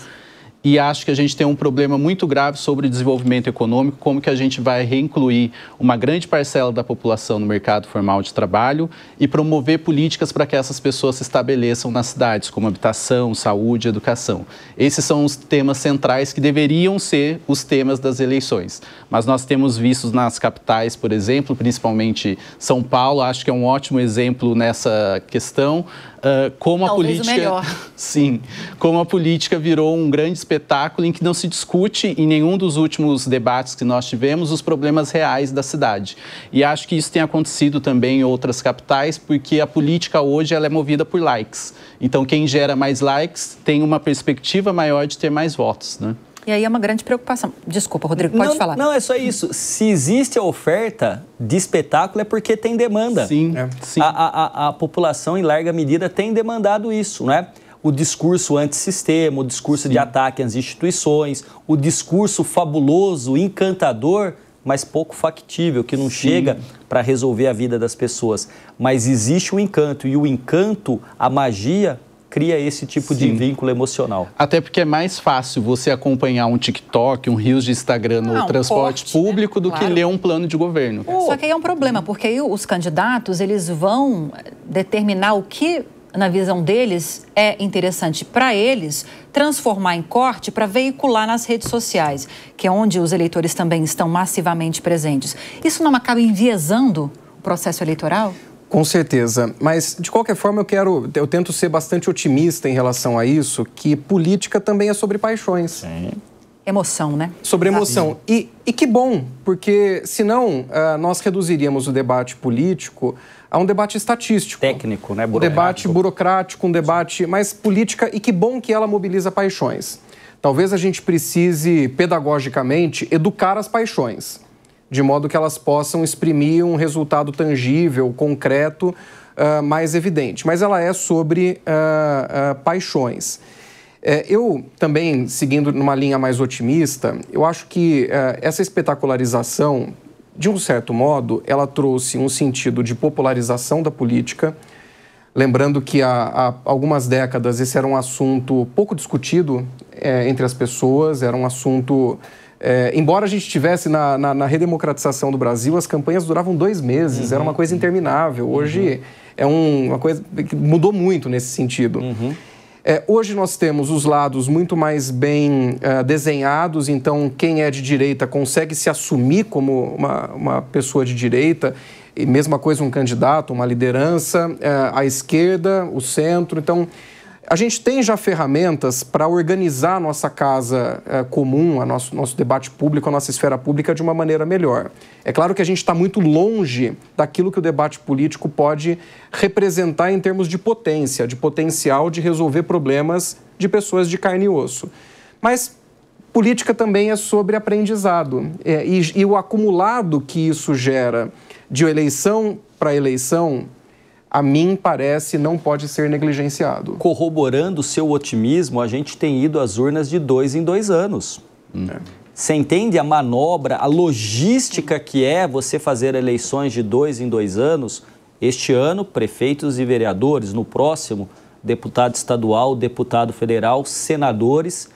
e acho que a gente tem um problema muito grave sobre o desenvolvimento econômico, como que a gente vai reincluir uma grande parcela da população no mercado formal de trabalho e promover políticas para que essas pessoas se estabeleçam nas cidades, como habitação, saúde, educação. Esses são os temas centrais que deveriam ser os temas das eleições. Mas nós temos visto nas capitais, por exemplo, principalmente São Paulo, acho que é um ótimo exemplo nessa questão, uh, como Talvez a política. melhor. (laughs) Sim, como a política virou um grande espetáculo em que não se discute em nenhum dos últimos debates que nós tivemos os problemas reais da cidade. E acho que isso tem acontecido também em outras capitais, porque a política hoje ela é movida por likes. Então, quem gera mais likes tem uma perspectiva maior de ter mais votos, né? E aí é uma grande preocupação. Desculpa, Rodrigo, pode não, falar. Não, é só isso. Se existe oferta de espetáculo é porque tem demanda. Sim, é. sim. A, a, a população, em larga medida, tem demandado isso, não é? o discurso antissistema, o discurso Sim. de ataque às instituições, o discurso fabuloso, encantador, mas pouco factível, que não Sim. chega para resolver a vida das pessoas. Mas existe o encanto, e o encanto, a magia, cria esse tipo Sim. de vínculo emocional. Até porque é mais fácil você acompanhar um TikTok, um Reels de Instagram no um transporte corte, né? público né? do claro. que ler um plano de governo. Oh. Só que aí é um problema, porque aí os candidatos, eles vão determinar o que na visão deles, é interessante para eles transformar em corte para veicular nas redes sociais, que é onde os eleitores também estão massivamente presentes. Isso não acaba enviesando o processo eleitoral? Com certeza. Mas, de qualquer forma, eu quero. Eu tento ser bastante otimista em relação a isso, que política também é sobre paixões. Sim. Emoção, né? Sobre emoção. E, e que bom, porque senão uh, nós reduziríamos o debate político a um debate estatístico. Técnico, né? Um debate burocrático, um debate mais política, e que bom que ela mobiliza paixões. Talvez a gente precise, pedagogicamente, educar as paixões de modo que elas possam exprimir um resultado tangível, concreto, uh, mais evidente. Mas ela é sobre uh, uh, paixões. É, eu também, seguindo numa linha mais otimista, eu acho que essa espetacularização, de um certo modo, ela trouxe um sentido de popularização da política. Lembrando que há, há algumas décadas esse era um assunto pouco discutido é, entre as pessoas, era um assunto é, embora a gente estivesse na, na, na, redemocratização do Brasil, as campanhas duravam dois meses, uhum. era uma uhum. coisa interminável. Hoje uhum. é um, uma coisa que mudou muito nesse sentido. Uhum. É, hoje nós temos os lados muito mais bem uh, desenhados, então quem é de direita consegue se assumir como uma, uma pessoa de direita, e mesma coisa um candidato, uma liderança, uh, é, a esquerda, o centro. Então, a gente tem já ferramentas para organizar a nossa casa eh, comum, o nosso, nosso debate público, a nossa esfera pública de uma maneira melhor. É claro que a gente está muito longe daquilo que o debate político pode representar em termos de potência, de potencial de resolver problemas de pessoas de carne e osso. Mas política também é sobre aprendizado. É, e, e o acumulado que isso gera de eleição para eleição, a mim parece não pode ser negligenciado. Corroborando seu otimismo, a gente tem ido às urnas de dois em dois anos. Hum. É. Você entende a manobra, a logística que é você fazer eleições de dois em dois anos? Este ano, prefeitos e vereadores, no próximo, deputado estadual, deputado federal, senadores,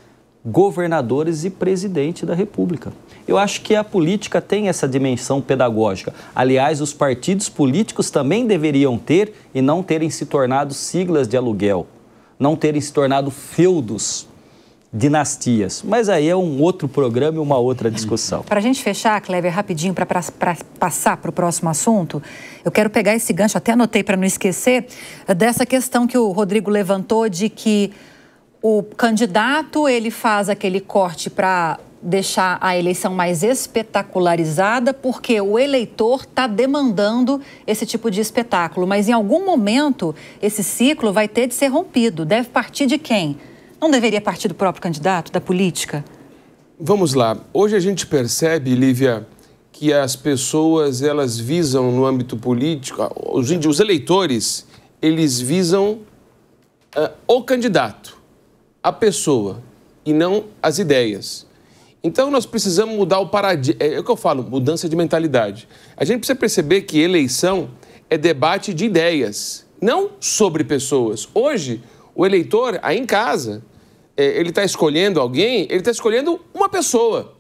governadores e presidente da República. Eu acho que a política tem essa dimensão pedagógica. Aliás, os partidos políticos também deveriam ter e não terem se tornado siglas de aluguel, não terem se tornado feudos dinastias. Mas aí é um outro programa e uma outra discussão. Para a gente fechar, Kleber, rapidinho, para passar para o próximo assunto, eu quero pegar esse gancho, até anotei para não esquecer, dessa questão que o Rodrigo levantou de que o candidato ele faz aquele corte para deixar a eleição mais espetacularizada, porque o eleitor está demandando esse tipo de espetáculo. Mas em algum momento esse ciclo vai ter de ser rompido. Deve partir de quem? Não deveria partir do próprio candidato, da política? Vamos lá. Hoje a gente percebe, Lívia, que as pessoas elas visam no âmbito político, ah, os, eleitores, eles visam uh, o candidato, a pessoa e não as ideias. Então nós precisamos mudar o paradigma. É, é o que eu falo, mudança de mentalidade. A gente precisa perceber que eleição é debate de ideias, não sobre pessoas. Hoje, o eleitor, aí em casa, é, ele está escolhendo alguém, ele está escolhendo uma pessoa.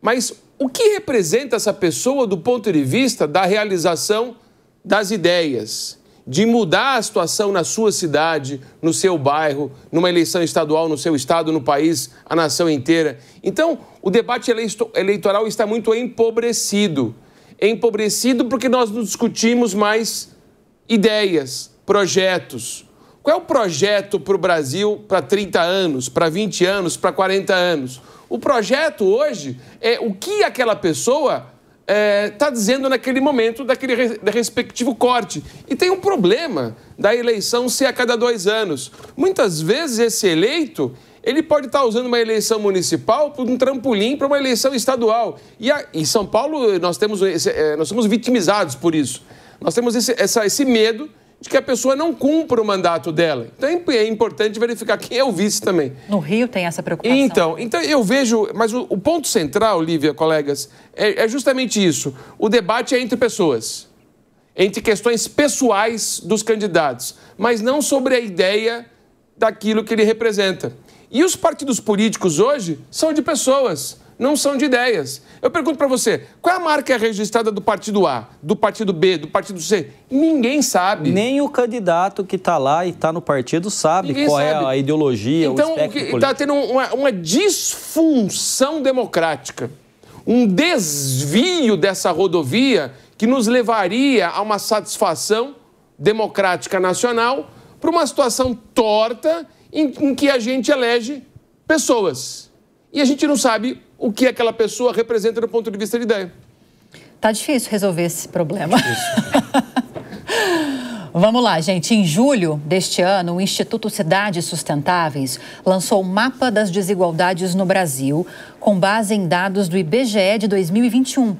Mas o que representa essa pessoa do ponto de vista da realização das ideias? de mudar a situação na sua cidade, no seu bairro, numa eleição estadual, no seu estado, no país, a nação inteira. Então, o debate eleitoral está muito empobrecido. Empobrecido porque nós não discutimos mais ideias, projetos. Qual é o projeto para o Brasil para 30 anos, para 20 anos, para 40 anos? O projeto hoje é o que aquela pessoa está é, tá dizendo naquele momento daquele respectivo corte. E tem um problema da eleição ser a cada dois anos. Muitas vezes esse eleito ele pode estar tá usando uma eleição municipal por um trampolim para uma eleição estadual. E em São Paulo nós temos esse, é, nós somos vitimizados por isso. Nós temos esse, essa, esse medo de que a pessoa não cumpra o mandato dela. Então é, é importante verificar quem é o vice também. No Rio tem essa preocupação. Então, então eu vejo, mas o, o ponto central, Lívia, colegas, é, é justamente isso. O debate é entre pessoas, entre questões pessoais dos candidatos, mas não sobre a ideia daquilo que ele representa. E os partidos políticos hoje são de pessoas não são de ideias. Eu pergunto para você, qual é a marca registrada do partido A, do partido B, do partido C? Ninguém sabe. Nem o candidato que está lá e está no partido sabe Ninguém qual é sabe. é a ideologia, então, o espectro Então, está tendo uma, uma disfunção democrática, um desvio dessa rodovia que nos levaria a uma satisfação democrática nacional para uma situação torta em, em que a gente elege pessoas. E a gente não sabe o que aquela pessoa representa do ponto de vista de ideia. Tá difícil resolver esse problema. (laughs) Vamos lá, gente. Em julho deste ano, o Instituto Cidades Sustentáveis lançou o Mapa das Desigualdades no Brasil, com base em dados do IBGE de 2021.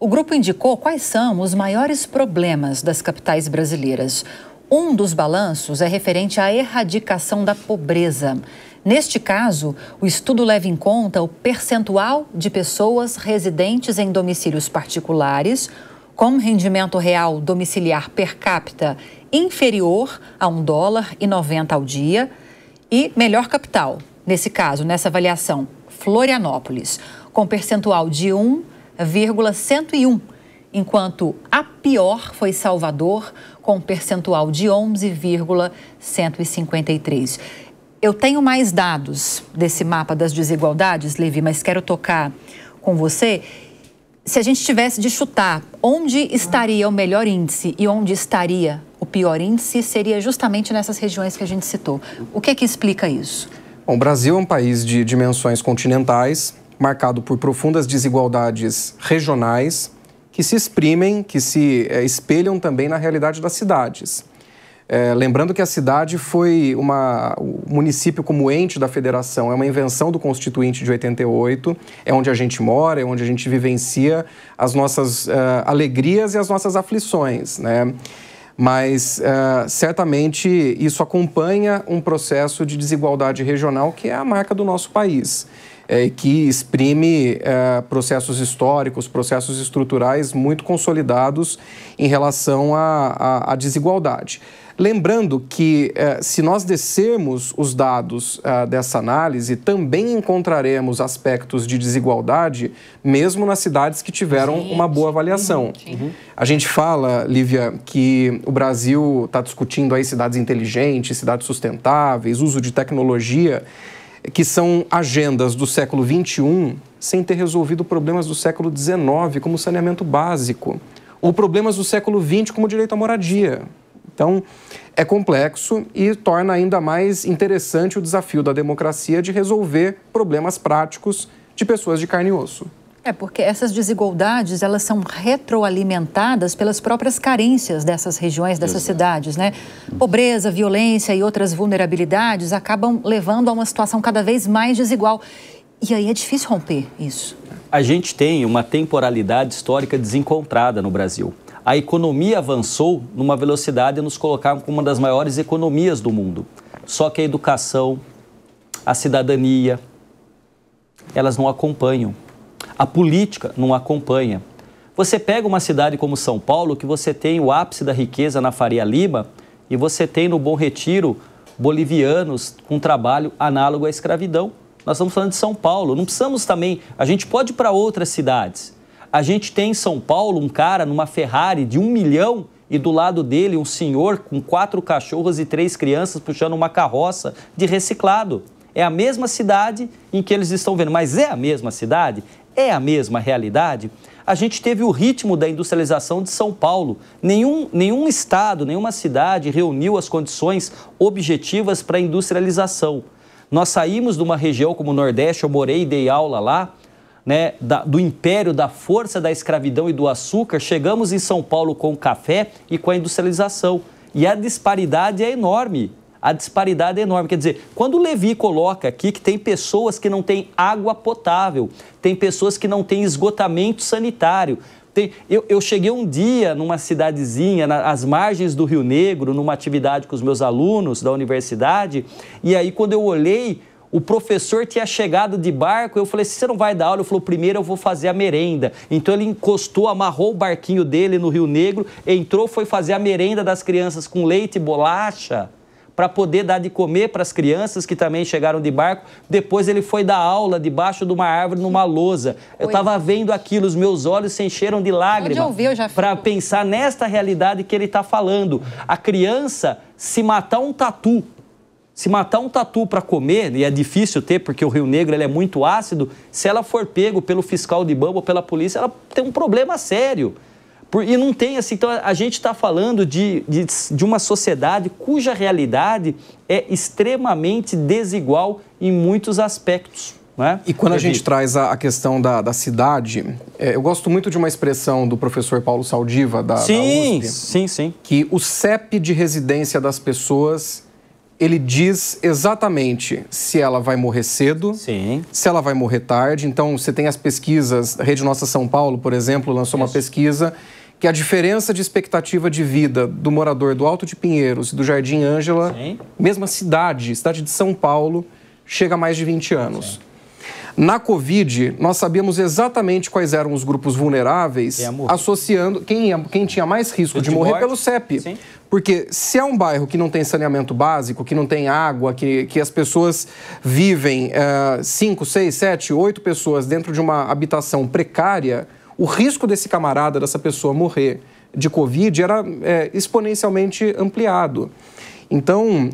O grupo indicou quais são os maiores problemas das capitais brasileiras. Um dos balanços é referente à erradicação da pobreza. Neste caso, o estudo leva em conta o percentual de pessoas residentes em domicílios particulares com rendimento real domiciliar per capita inferior a um dólar e 90 ao dia e melhor capital, nesse caso, nessa avaliação, Florianópolis, com percentual de 1,101, enquanto a pior foi Salvador, com percentual de 11,153. Eu tenho mais dados desse mapa das desigualdades, Levi, mas quero tocar com você. Se a gente tivesse de chutar onde estaria o melhor índice e onde estaria o pior índice, seria justamente nessas regiões que a gente citou. O que é que explica isso? Bom, o Brasil é um país de dimensões continentais, marcado por profundas desigualdades regionais que se exprimem, que se eh, espelham também na realidade das cidades. É, lembrando que a cidade foi uma o município como ente da federação, é uma invenção do Constituinte de 88, é onde a gente mora, é onde a gente vivencia as nossas uh, alegrias e as nossas aflições, né? Mas uh, certamente isso acompanha um processo de desigualdade regional que é a marca do nosso país. É, que exprime é, processos históricos, processos estruturais muito consolidados em relação à desigualdade. Lembrando que, eh, se nós descermos os dados eh, dessa análise, também encontraremos aspectos de desigualdade, mesmo nas cidades que tiveram uma boa avaliação. Uhum. A gente fala, Lívia, que o Brasil está discutindo aí cidades inteligentes, cidades sustentáveis, uso de tecnologia, que são agendas do século XXI, sem ter resolvido problemas do século XIX, como saneamento básico, ou problemas do século XX, como direito à moradia. Então, é complexo e torna ainda mais interessante o desafio da democracia de resolver problemas práticos de pessoas de carne e osso. É porque essas desigualdades elas são retroalimentadas pelas próprias carências dessas regiões, dessas Exato. cidades, né? Pobreza, violência e outras vulnerabilidades acabam levando a uma situação cada vez mais desigual. E aí é difícil romper isso. A gente tem uma temporalidade histórica desencontrada no Brasil a economia avançou numa velocidade e nos colocaram como uma das maiores economias do mundo. Só que a educação, a cidadania, elas não acompanham. A política não acompanha. Você pega uma cidade como São Paulo, que você tem o ápice da riqueza na Faria Lima, e você tem no Bom Retiro bolivianos com trabalho análogo à escravidão. Nós estamos falando de São Paulo. Não precisamos também. A gente pode ir para outras cidades a gente tem em São Paulo um cara numa Ferrari de um milhão e do lado dele um senhor com quatro cachorros e três crianças puxando uma carroça de reciclado. É a mesma cidade em que eles estão vendo, mas é a mesma cidade? É a mesma realidade? A gente teve o ritmo da industrialização de São Paulo. Nenhum, nenhum estado, nenhuma cidade reuniu as condições objetivas para a industrialização. Nós saímos de uma região como o Nordeste, eu morei e dei aula lá, né, da, do império, da força da escravidão e do açúcar, chegamos em São Paulo com o café e com a industrialização. E a disparidade é enorme. A disparidade é enorme. Quer dizer, quando o Levi coloca aqui que tem pessoas que não têm água potável, tem pessoas que não têm esgotamento sanitário, tem, eu, eu, cheguei um dia numa cidadezinha, na, às margens do Rio Negro, numa atividade com os meus alunos da universidade, e aí quando eu olhei, o professor tinha chegado de barco, eu falei, você não vai dar aula? Ele falou, primeiro eu vou fazer a merenda. Então ele encostou, amarrou o barquinho dele no Rio Negro, entrou, foi fazer a merenda das crianças com leite e bolacha para poder dar de comer para as crianças que também chegaram de barco. Depois ele foi dar aula debaixo de uma árvore numa lousa. Eu estava vendo aquilo, os meus olhos se encheram de lágrimas para pensar nesta realidade que ele está falando. A criança se matar um tatu se matar um tatu para comer, e é difícil ter porque o Rio Negro ele é muito ácido, se ela for pego pelo fiscal de bamba ou pela polícia, ela tem um problema sério. Por, e não tem assim. Então a gente está falando de, de, de uma sociedade cuja realidade é extremamente desigual em muitos aspectos. né? E quando a gente traz a, a questão da, da cidade, é, eu gosto muito de uma expressão do professor Paulo Saldiva, da, sim, da USP. Sim, sim. Que o CEP de residência das pessoas ele diz exatamente se ela vai morrer cedo, Sim. se ela vai morrer tarde. Então, você tem as pesquisas, a Rede Nossa São Paulo, por exemplo, lançou Isso. uma pesquisa que a diferença de expectativa de vida do morador do Alto de Pinheiros e do Jardim Ângela, mesma cidade, cidade de São Paulo, chega a mais de 20 anos. Sim. Na Covid, nós sabíamos exatamente quais eram os grupos vulneráveis, associando quem, quem tinha mais risco de, de morrer morte. pelo CEP. Sim. Porque se é um bairro que não tem saneamento básico, que não tem água, que, que as pessoas vivem 5, eh, cinco, seis, sete, oito pessoas dentro de uma habitação precária, o risco desse camarada, dessa pessoa morrer de Covid era é, exponencialmente ampliado. Então, uh,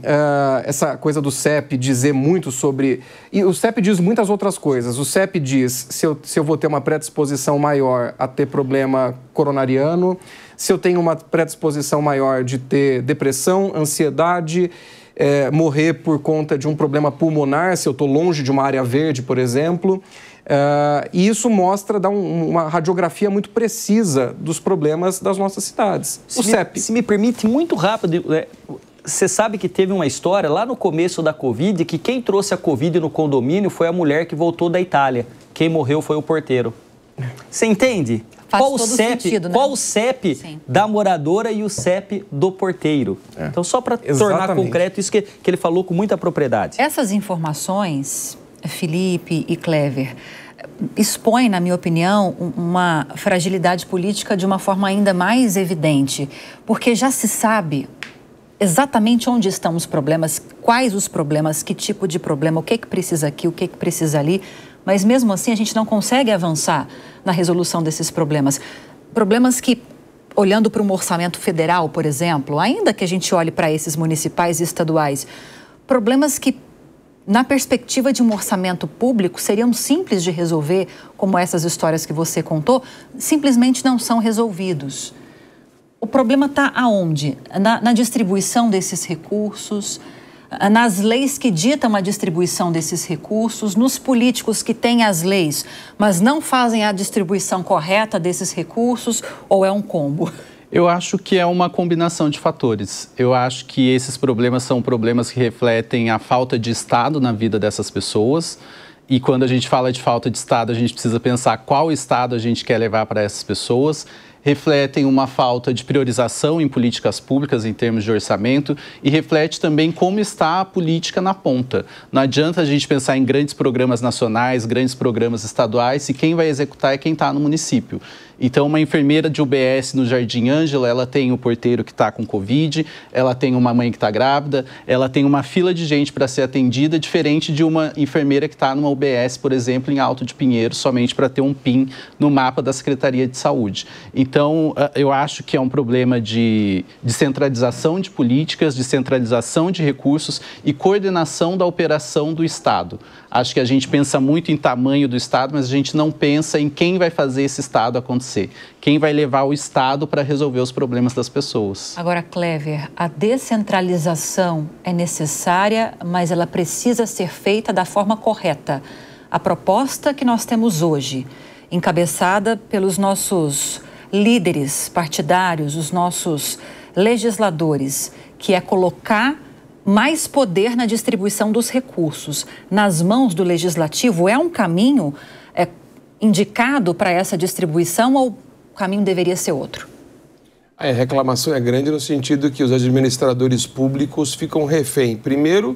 essa coisa do CEP dizer muito sobre. E o CEP diz muitas outras coisas. O CEP diz se eu, se eu vou ter uma predisposição maior a ter problema coronariano, se eu tenho uma predisposição maior de ter depressão, ansiedade. É, morrer por conta de um problema pulmonar, se eu estou longe de uma área verde, por exemplo. Uh, e isso mostra, dá um, uma radiografia muito precisa dos problemas das nossas cidades. Se o me, CEP. Se me permite, muito rápido, é, você sabe que teve uma história lá no começo da Covid que quem trouxe a Covid no condomínio foi a mulher que voltou da Itália. Quem morreu foi o porteiro. Você entende? Faz qual o CEP, sentido, né? qual o CEP da moradora e o CEP do porteiro. É. Então, só para tornar concreto isso que, que ele falou com muita propriedade. Essas informações, Felipe e Clever, expõem, na minha opinião, uma fragilidade política de uma forma ainda mais evidente, porque já se sabe exatamente onde estão os problemas, quais os problemas, que tipo de problema, o que, é que precisa aqui, o que, é que precisa ali, mas mesmo assim a gente não consegue avançar na resolução desses problemas. Problemas que, olhando para um orçamento federal, por exemplo, ainda que a gente olhe para esses municipais e estaduais, problemas que na perspectiva de um orçamento público, seriam simples de resolver, como essas histórias que você contou, simplesmente não são resolvidos o problema está aonde? Na, na, distribuição desses recursos, ah, nas leis que ditam a distribuição desses recursos, nos políticos que têm as leis, mas não fazem a distribuição correta desses recursos, ou é um combo? Eu acho que é uma combinação de fatores. Eu acho que esses problemas são problemas que refletem a falta de Estado na vida dessas pessoas. E quando a gente fala de falta de Estado, a gente precisa pensar qual Estado a gente quer levar para essas pessoas refletem uma falta de priorização em políticas públicas em termos de orçamento e reflete também como está a política na ponta. Não adianta a gente pensar em grandes programas nacionais, grandes programas estaduais, se quem vai executar é quem está no município. Então, uma enfermeira de UBS no Jardim Ângela, ela tem o um porteiro que está com Covid, ela tem uma mãe que está grávida, ela tem uma fila de gente para ser atendida, diferente de uma enfermeira que está numa UBS, por exemplo, em Alto de Pinheiro, somente para ter um PIN no mapa da Secretaria de Saúde. Então, eu acho que é um problema de descentralização de políticas, descentralização de recursos e coordenação da operação do Estado. Acho que a gente pensa muito em tamanho do Estado, mas a gente não pensa em quem vai fazer esse Estado acontecer, quem vai levar o Estado para resolver os problemas das pessoas. Agora, Clever, a descentralização é necessária, mas ela precisa ser feita da forma correta. A proposta que nós temos hoje, encabeçada pelos nossos líderes partidários, os nossos legisladores, que é colocar mais poder na distribuição dos recursos nas mãos do legislativo é um caminho é, indicado para essa distribuição ou o caminho deveria ser outro? A reclamação é grande no sentido que os administradores públicos ficam refém, primeiro,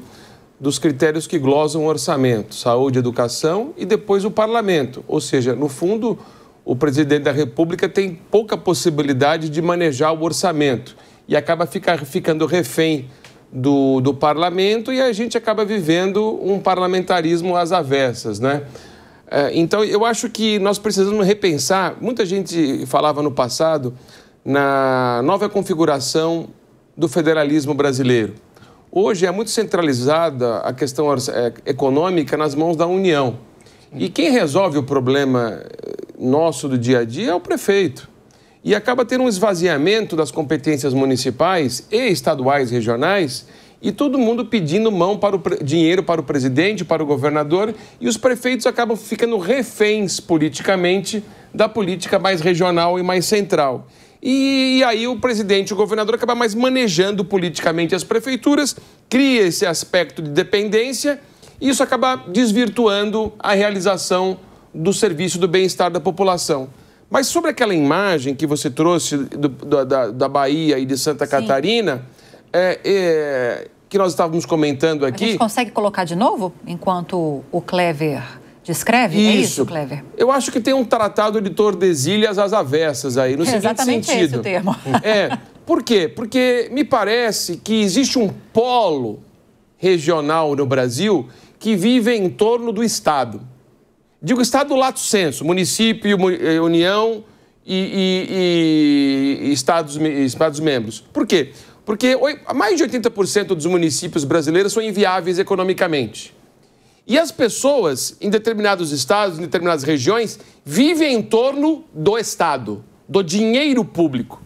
dos critérios que glosam o orçamento, saúde, educação e depois o parlamento. Ou seja, no fundo, o presidente da República tem pouca possibilidade de manejar o orçamento e acaba ficar, ficando refém do, do parlamento e a gente acaba vivendo um parlamentarismo às avessas, né? É, então, eu acho que nós precisamos repensar. Muita gente falava no passado na nova configuração do federalismo brasileiro. Hoje é muito centralizada a questão é, econômica nas mãos da União. E quem resolve o problema eh, nosso do dia a dia é o prefeito e acaba tendo um esvaziamento das competências municipais e estaduais regionais e todo mundo pedindo mão para o dinheiro para o presidente, para o governador, e os prefeitos acabam ficando reféns politicamente da política mais regional e mais central. E, e aí o presidente, o governador acaba mais manejando politicamente as prefeituras, cria esse aspecto de dependência, e isso acaba desvirtuando a realização do serviço do bem-estar da população. Mas sobre aquela imagem que você trouxe do, do, da, da Bahia e de Santa Sim. Catarina, é, é, que nós estávamos comentando aqui. A gente consegue colocar de novo enquanto o Clever descreve? Isso. É isso, Clever? Eu acho que tem um tratado de Tordesilhas às avessas aí, no é seguinte exatamente sentido. Esse o termo. (laughs) É. Por quê? Porque me parece que existe um polo regional no Brasil que vive em torno do Estado. Digo Estado do lato senso, município, eh, União e, e, e estados, estados membros. Por quê? Porque mais de 80% dos municípios brasileiros são inviáveis economicamente. E as pessoas, em determinados estados, em determinadas regiões, vivem em torno do Estado, do dinheiro público.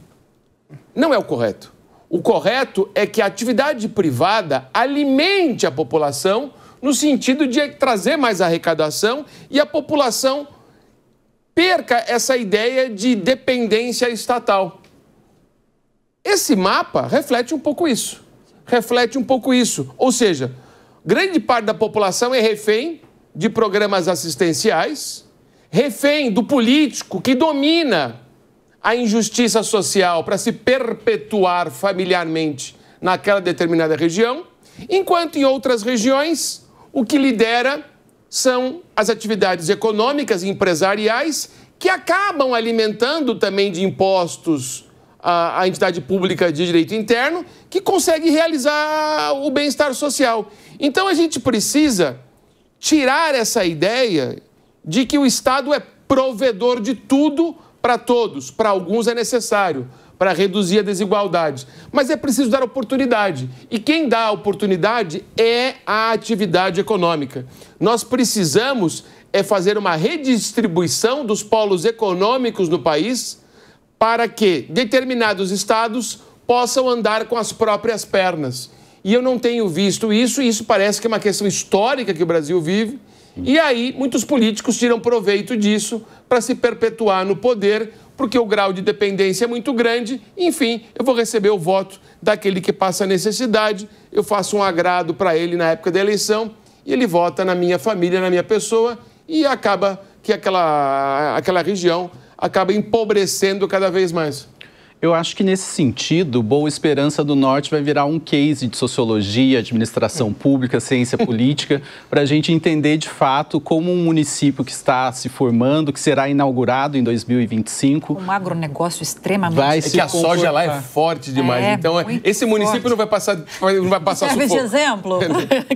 Não é o correto. O correto é que a atividade privada alimente a população no sentido de trazer mais arrecadação e a população perca essa ideia de dependência estatal. Esse mapa reflete um pouco isso. Reflete um pouco isso. Ou seja, grande parte da população é refém de programas assistenciais, refém do político que domina a injustiça social para se perpetuar familiarmente naquela determinada região, enquanto em outras regiões o que lidera são as atividades econômicas e empresariais que acabam alimentando também de impostos a, a entidade pública de direito interno, que consegue realizar o bem-estar social. Então a gente precisa tirar essa ideia de que o Estado é provedor de tudo para todos, para alguns é necessário para reduzir a desigualdade. Mas é preciso dar oportunidade. E quem dá a oportunidade é a atividade econômica. Nós precisamos é fazer uma redistribuição dos polos econômicos no país para que determinados estados possam andar com as próprias pernas. E eu não tenho visto isso, e isso parece que é uma questão histórica que o Brasil vive. E aí, muitos políticos tiram proveito disso para se perpetuar no poder, porque o grau de dependência é muito grande. Enfim, eu vou receber o voto daquele que passa necessidade, eu faço um agrado para ele na época da eleição e ele vota na minha família, na minha pessoa e acaba que aquela, aquela região acaba empobrecendo cada vez mais. Eu acho que nesse sentido, Boa Esperança do Norte vai virar um case de sociologia, administração é. pública, ciência (laughs) política, para a gente entender de fato como um município que está se formando, que será inaugurado em 2025. Um agronegócio extremamente vai é se é que a comportar. soja lá é forte demais. É, então, esse município forte. não vai passar, não vai passar serve sufoco. de exemplo?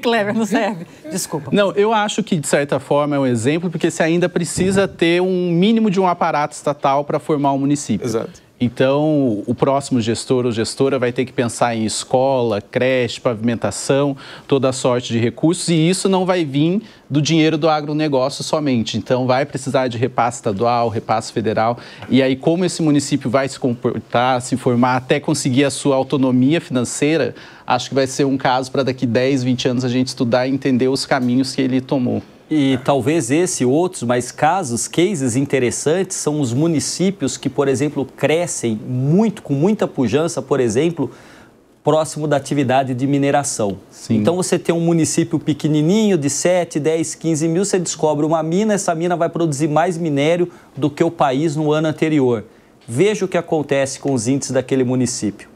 Clever, (laughs) (laughs) não serve. Desculpa. Não, eu acho que de certa forma é um exemplo, porque você ainda precisa uhum. ter um mínimo de um aparato estatal para formar um município. Exato. Então, o próximo gestor ou gestora vai ter que pensar em escola, creche, pavimentação, toda sorte de recursos, e isso não vai vir do dinheiro do agronegócio somente. Então, vai precisar de repasse estadual, repasse federal, e aí como esse município vai se comportar, se formar, até conseguir a sua autonomia financeira, acho que vai ser um caso para daqui 10, 20 anos a gente estudar e entender os caminhos que ele tomou. E talvez esse e outros, mas casos, cases interessantes são os municípios que, por exemplo, crescem muito, com muita pujança, por exemplo, próximo da atividade de mineração. Sim. Então você tem um município pequenininho de 7, 10, 15 mil, você descobre uma mina, essa mina vai produzir mais minério do que o país no ano anterior. Veja o que acontece com os índices daquele município.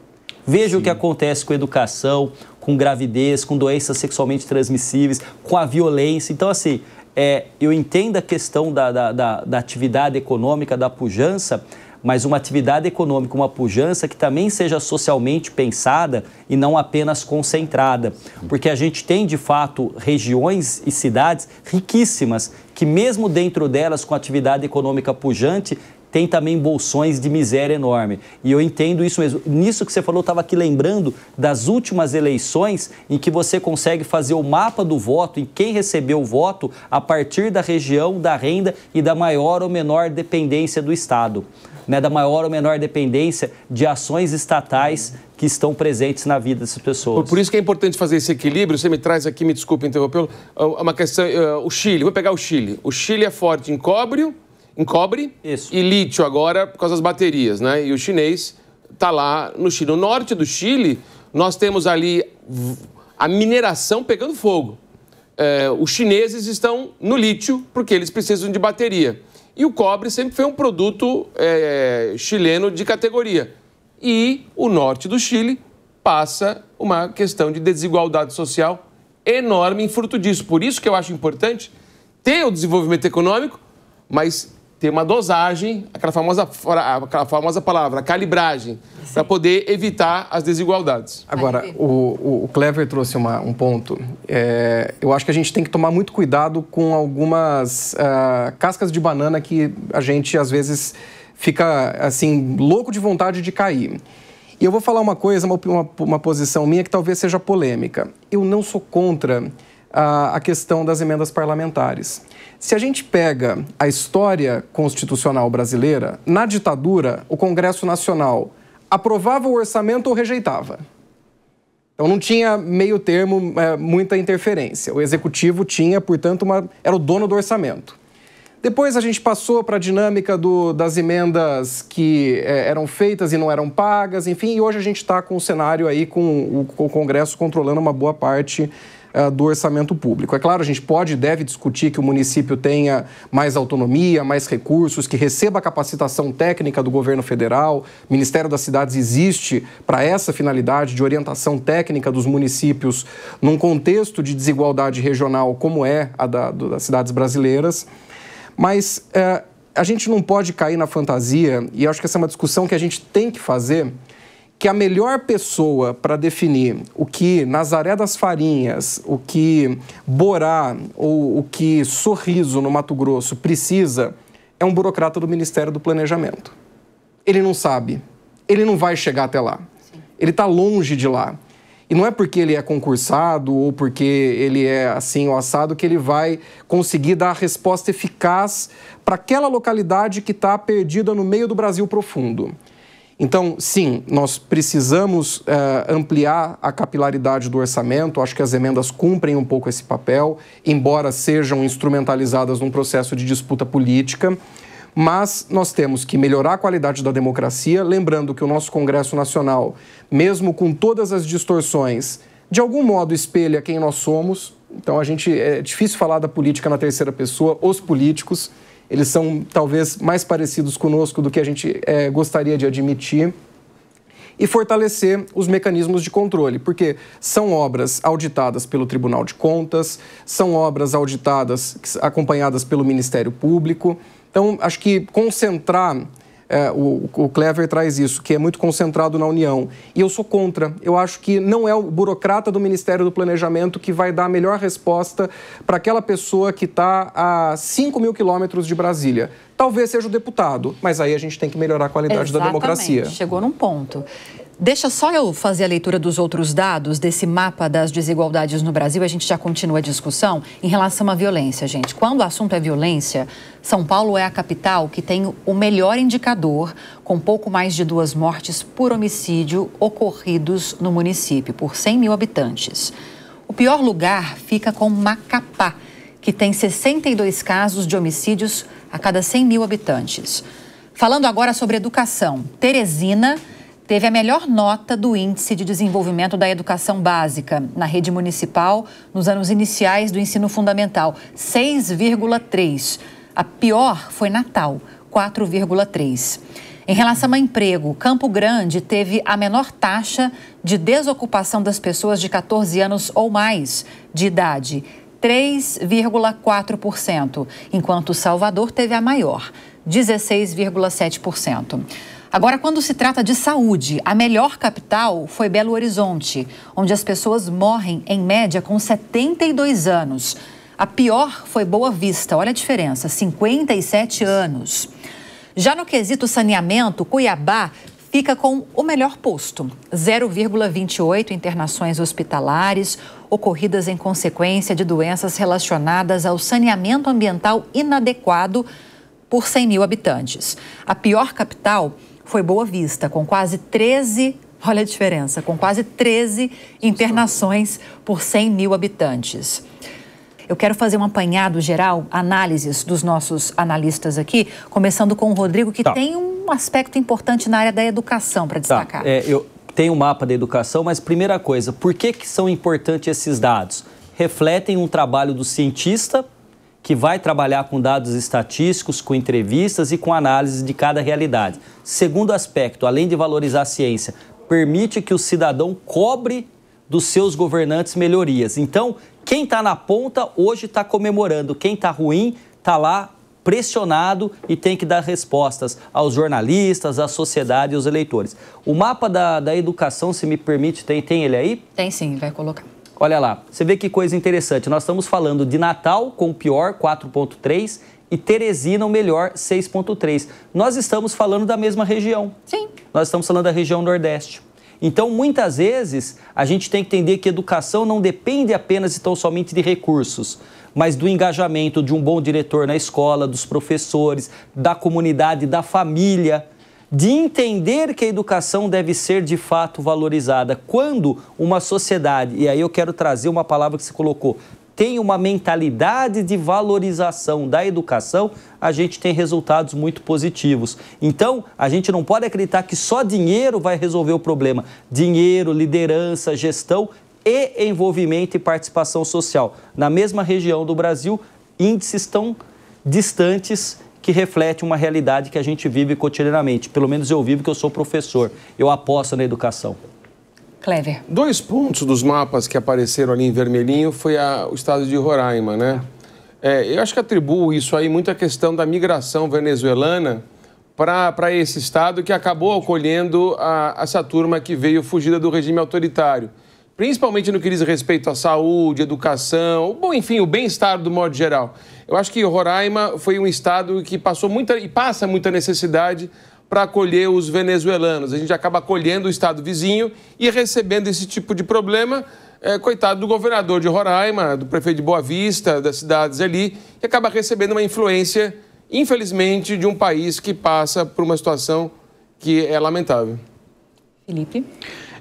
Veja Sim. o que acontece com educação, com gravidez, com doenças sexualmente transmissíveis, com a violência. Então, assim, é, eu entendo a questão da, da, da, da atividade econômica, da pujança, mas uma atividade econômica, uma pujança que também seja socialmente pensada e não apenas concentrada. Porque a gente tem, de fato, regiões e cidades riquíssimas que, mesmo dentro delas, com atividade econômica pujante, tem também bolsões de miséria enorme. E eu entendo isso mesmo. Nisso que você falou, eu estava aqui lembrando das últimas eleições em que você consegue fazer o mapa do voto, em quem recebeu o voto, a partir da região, da renda e da maior ou menor dependência do Estado. Né, da maior ou menor dependência de ações estatais que estão presentes na vida dessas pessoas. Por isso que é importante fazer esse equilíbrio. Você me traz aqui, me desculpe interrompê-lo, é uma questão. Uh, o Chile, vou pegar o Chile. O Chile é forte em cobre, em cobre Isso. e lítio agora por causa das baterias, né? E o chinês está lá no Chile. No norte do Chile, nós temos ali a mineração pegando fogo. É, os chineses estão no lítio porque eles precisam de bateria. E o cobre sempre foi um produto é, chileno de categoria. E o norte do Chile passa uma questão de desigualdade social enorme em fruto disso. Por isso que eu acho importante ter o desenvolvimento econômico, mas ter uma dosagem, aquela famosa, aquela famosa palavra, calibragem, para poder evitar as desigualdades. Agora, o, o Clever trouxe uma, um ponto. É, eu acho que a gente tem que tomar muito cuidado com algumas uh, cascas de banana que a gente, às vezes, fica, assim, louco de vontade de cair. E eu vou falar uma coisa, uma, uma, uma posição minha que talvez seja polêmica. Eu não sou contra a, questão das emendas parlamentares. Se a gente pega a história constitucional brasileira, na ditadura, o Congresso Nacional aprovava o orçamento ou rejeitava. Então não tinha meio termo, é, muita interferência. O executivo tinha, portanto, uma, era o dono do orçamento. Depois a gente passou para a dinâmica do, das emendas que é, eram feitas e não eram pagas, enfim, e hoje a gente está com o cenário aí com o, com o Congresso controlando uma boa parte eh, do orçamento público. É claro, a gente pode e deve discutir que o município tenha mais autonomia, mais recursos, que receba a capacitação técnica do governo federal. O Ministério das Cidades existe para essa finalidade de orientação técnica dos municípios num contexto de desigualdade regional como é a da, das cidades brasileiras. Mas eh, a gente não pode cair na fantasia, e acho que essa é uma discussão que a gente tem que fazer que a melhor pessoa para definir o que Nazaré das Farinhas, o que Borá ou o que Sorriso no Mato Grosso precisa é um burocrata do Ministério do Planejamento. Ele não sabe, ele não vai chegar até lá. Ele está longe de lá. E não é porque ele é concursado ou porque ele é assim o assado que ele vai conseguir dar a resposta eficaz para aquela localidade que está perdida no meio do Brasil profundo. Então, sim, nós precisamos uh, ampliar a capilaridade do orçamento. Acho que as emendas cumprem um pouco esse papel, embora sejam instrumentalizadas num processo de disputa política. Mas nós temos que melhorar a qualidade da democracia, lembrando que o nosso Congresso Nacional, mesmo com todas as distorções, de algum modo espelha quem nós somos. Então, a gente é difícil falar da política na terceira pessoa, os políticos. Eles são talvez mais parecidos conosco do que a gente é, gostaria de admitir. E fortalecer os mecanismos de controle, porque são obras auditadas pelo Tribunal de Contas, são obras auditadas acompanhadas pelo Ministério Público. Então, acho que concentrar é, o, o Clever traz isso, que é muito concentrado na União. E eu sou contra. Eu acho que não é o burocrata do Ministério do Planejamento que vai dar a melhor resposta para aquela pessoa que está a 5 mil quilômetros de Brasília. Talvez seja o deputado, mas aí a gente tem que melhorar a qualidade Exatamente. da democracia. Chegou num ponto. Deixa só eu fazer a leitura dos outros dados desse mapa das desigualdades no Brasil. A gente já continua a discussão em relação à violência, gente. Quando o assunto é violência, São Paulo é a capital que tem o melhor indicador, com pouco mais de duas mortes por homicídio ocorridos no município, por 100 mil habitantes. O pior lugar fica com Macapá, que tem 62 casos de homicídios a cada 100 mil habitantes. Falando agora sobre educação, Teresina teve a melhor nota do Índice de Desenvolvimento da Educação Básica na rede municipal nos anos iniciais do ensino fundamental, 6,3. A pior foi Natal, 4,3. Em relação a emprego, Campo Grande teve a menor taxa de desocupação das pessoas de 14 anos ou mais de idade, 3,4%, enquanto Salvador teve a maior, 16,7%. Agora, quando se trata de saúde, a melhor capital foi Belo Horizonte, onde as pessoas morrem em média com 72 anos. A pior foi Boa Vista, olha a diferença, 57 anos. Já no quesito saneamento, Cuiabá fica com o melhor posto, 0,28 internações hospitalares ocorridas em consequência de doenças relacionadas ao saneamento ambiental inadequado por 100 mil habitantes. A pior capital foi Boa Vista, com quase 13 Olha a diferença, com quase 13 internações por 100 mil habitantes. Eu quero fazer um apanhado geral, análises dos nossos analistas aqui, começando com o Rodrigo, que tá. tem um aspecto importante na área da educação para tá, destacar. Tá. É, eu tenho um mapa da educação, mas primeira coisa, por que, que são importantes esses dados? Refletem um trabalho do cientista que vai trabalhar com dados estatísticos, com entrevistas e com análise de cada realidade. Segundo aspecto, além de valorizar a ciência, permite que o cidadão cobre dos seus governantes melhorias. Então, quem está na ponta hoje está comemorando, quem está ruim está lá pressionado e tem que dar respostas aos jornalistas, à sociedade e aos eleitores. O mapa da, da educação, se me permite, tem, tem ele aí? Tem sim, vai colocar. Olha lá, você vê que coisa interessante. Nós estamos falando de Natal com o pior 4.3 e Teresina o melhor 6.3. Nós estamos falando da mesma região. Sim. Nós estamos falando da região Nordeste. Então, muitas vezes, a gente tem que entender que educação não depende apenas e tão somente de recursos, mas do engajamento de um bom diretor na escola, dos professores, da comunidade, da família de entender que a educação deve ser de fato valorizada. Quando uma sociedade, e aí eu quero trazer uma palavra que se colocou, tem uma mentalidade de valorização da educação, a gente tem resultados muito positivos. Então, a gente não pode acreditar que só dinheiro vai resolver o problema. Dinheiro, liderança, gestão e envolvimento e participação social. Na mesma região do Brasil, índices tão distantes que reflete uma realidade que a gente vive cotidianamente. Pelo menos eu vivo que eu sou professor. Eu aposto na educação. Clever. Dois pontos dos mapas que apareceram ali em vermelhinho foi a, o estado de Roraima, né? É, eu acho que atribuo isso aí muito à questão da migração venezuelana para esse estado que acabou acolhendo a, essa turma que veio fugida do regime autoritário. Principalmente no que diz respeito à saúde, educação, bom, enfim, o bem-estar do modo geral. Eu acho que Roraima foi um estado que passou muita e passa muita necessidade para acolher os venezuelanos. A gente acaba acolhendo o estado vizinho e recebendo esse tipo de problema. É, coitado do governador de Roraima, do prefeito de Boa Vista, das cidades ali, que acaba recebendo uma influência, infelizmente, de um país que passa por uma situação que é lamentável. Felipe?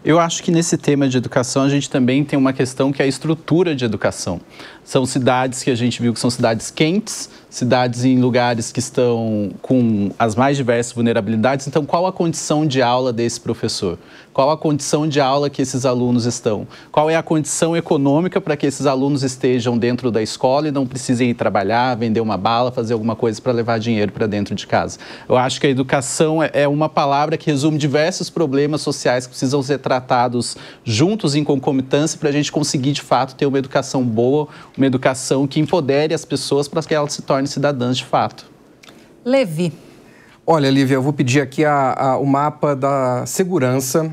Eu acho que nesse tema de educação a gente também tem uma questão que é a estrutura de educação. São cidades que a gente viu que são cidades quentes, cidades em lugares que estão com as mais diversas vulnerabilidades. Então, qual a condição de aula desse professor? qual a condição de aula que esses alunos estão, qual é a condição econômica para que esses alunos estejam dentro da escola e não precisem ir trabalhar, vender uma bala, fazer alguma coisa para levar dinheiro para dentro de casa. Eu acho que a educação é, é uma palavra que resume diversos problemas sociais que precisam ser tratados juntos, em concomitância, para a gente conseguir de fato ter uma educação boa, uma educação que empodere as pessoas para que elas se tornem cidadãs de fato. Levi. Olha, Lívia, eu vou pedir aqui a, a, o mapa da segurança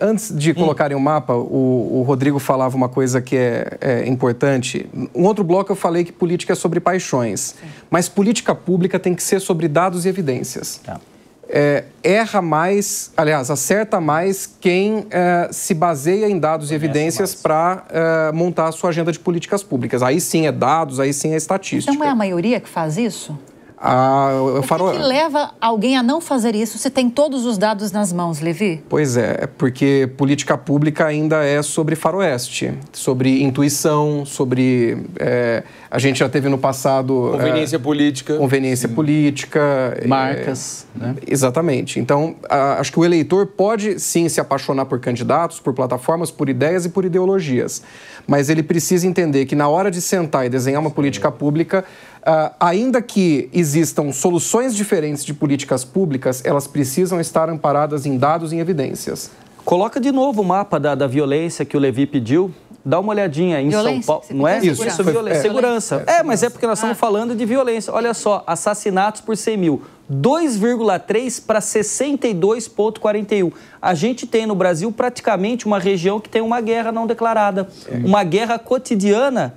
Antes de hum. colocarem o um mapa, o, o, Rodrigo falava uma coisa que é, é, importante. Um outro bloco eu falei que política é sobre paixões, Sim. mas política pública tem que ser sobre dados e evidências. Tá. É, erra mais, aliás, acerta mais quem é, se baseia em dados Conhece e evidências para é, montar a sua agenda de políticas públicas. Aí sim é dados, aí sim é então estatística. Então é a maioria que faz isso? A, o farol... que, que leva alguém a não fazer isso se tem todos os dados nas mãos, Levi? Pois é, é, porque política pública ainda é sobre faroeste, sobre intuição, sobre. É, a gente já teve no passado. Conveniência é, política. Conveniência Sim. política. É, Marcas. É, né? Exatamente. Então, a, acho que o eleitor pode sim se apaixonar por candidatos, por plataformas, por ideias e por ideologias. Mas ele precisa entender que na hora de sentar e desenhar uma política pública, Uh, ainda que existam soluções diferentes de políticas públicas, elas precisam estar amparadas em dados e em evidências. Coloca de novo o mapa da, da violência que o Levi pediu. Dá uma olhadinha em violência? São Paulo. Não é? Isso, isso foi, É. Segurança. É, é, mas é porque nós ah. estamos ah. falando de violência. Olha só, assassinatos por 100 mil. 2,3 para 62,41. A gente tem no Brasil praticamente uma região que tem uma guerra não declarada. É. Uma guerra cotidiana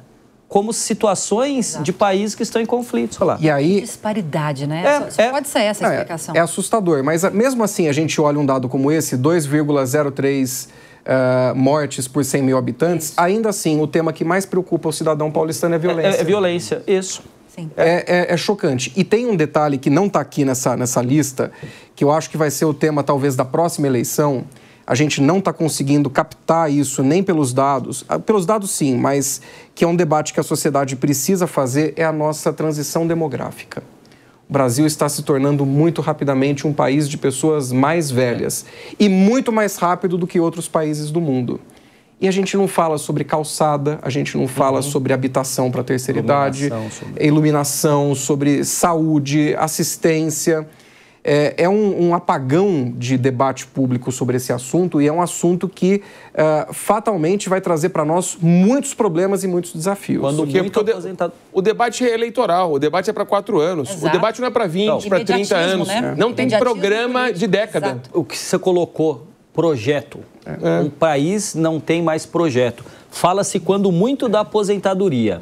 como situações Exato. de países que estão em conflito. Olha lá. E aí... Que disparidade, né? É, só, só é, pode ser essa a é, explicação. É, é assustador, mas ah, mesmo assim a gente olha um dado como esse, 2,03... Uh, ah, mortes por 100 mil habitantes, isso. ainda assim, o tema que mais preocupa o cidadão paulistano é violência. É, é violência, é isso. É, é, é, chocante. E tem um detalhe que não está aqui nessa, nessa lista, que eu acho que vai ser o tema talvez da próxima eleição, a gente não está conseguindo captar isso nem pelos dados, ah, pelos dados sim, mas que é um debate que a sociedade precisa fazer é a nossa transição demográfica. O Brasil está se tornando muito rapidamente um país de pessoas mais velhas e muito mais rápido do que outros países do mundo. E a gente não fala sobre calçada, a gente não fala uhum. sobre habitação para terceira iluminação, idade, sobre... iluminação, sobre saúde, assistência é, é um, um, apagão de debate público sobre esse assunto e é um assunto que uh, fatalmente vai trazer para nós muitos problemas e muitos desafios. Quando porque, é muito porque aposentado... o, debate é eleitoral, o debate é para quatro anos, Exato. o debate não é para 20, para 30 anos. Né? Não tem programa de década. Exato. O que você colocou, projeto. É. Um país não tem mais projeto. Fala-se quando muito da aposentadoria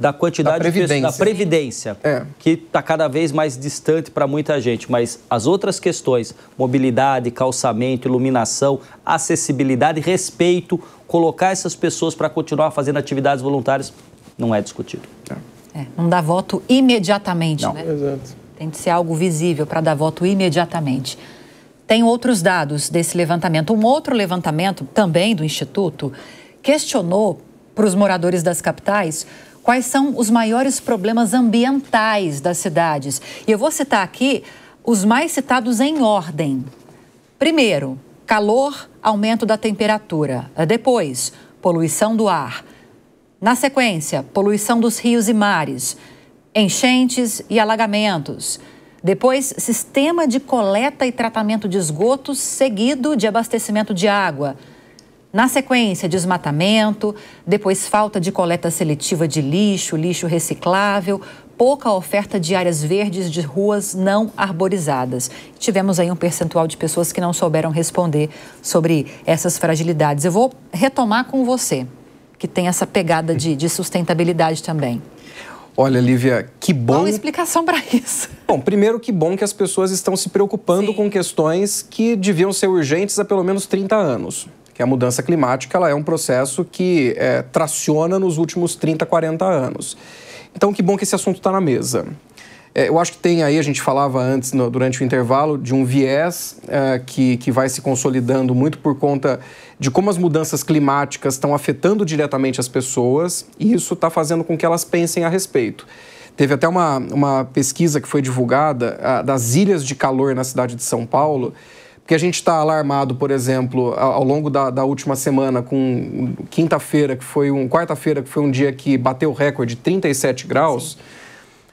da quantidade da previdência, de, da previdência é. que está cada vez mais distante para muita gente, mas as outras questões, mobilidade, calçamento, iluminação, acessibilidade, respeito, colocar essas pessoas para continuar fazendo atividades voluntárias, não é discutido. É. É, não dá voto imediatamente, não. né? Exato. Tem que ser algo visível para dar voto imediatamente. Tem outros dados desse levantamento. Um outro levantamento, também do Instituto, questionou para os moradores das capitais quais são os maiores problemas ambientais das cidades. E eu vou citar aqui os mais citados em ordem. Primeiro, calor, aumento da temperatura. Depois, poluição do ar. Na sequência, poluição dos rios e mares, enchentes e alagamentos. Depois, sistema de coleta e tratamento de esgotos, seguido de abastecimento de água. Na sequência, desmatamento, depois falta de coleta seletiva de lixo, lixo reciclável, pouca oferta de áreas verdes de ruas não arborizadas. Tivemos aí um percentual de pessoas que não souberam responder sobre essas fragilidades. Eu vou retomar com você, que tem essa pegada de, de sustentabilidade também. Olha, Lívia, que bom. Qual a explicação para isso? (laughs) Bom, primeiro, que bom que as pessoas estão se preocupando Sim. com questões que deviam ser urgentes há pelo menos 30 anos que a mudança climática ela é um processo que é, traciona nos últimos 30, 40 anos. Então, que bom que esse assunto está na mesa. É, eu acho que tem aí, a gente falava antes, no, durante o intervalo, de um viés é, que, que vai se consolidando muito por conta de como as mudanças climáticas estão afetando diretamente as pessoas e isso está fazendo com que elas pensem a respeito. Teve até uma, uma pesquisa que foi divulgada das ilhas de calor na cidade de São Paulo, porque a gente está alarmado, por exemplo, ao longo da, da última semana, com quinta-feira, que foi um. quarta-feira, que foi um dia que bateu o recorde 37 graus. Sim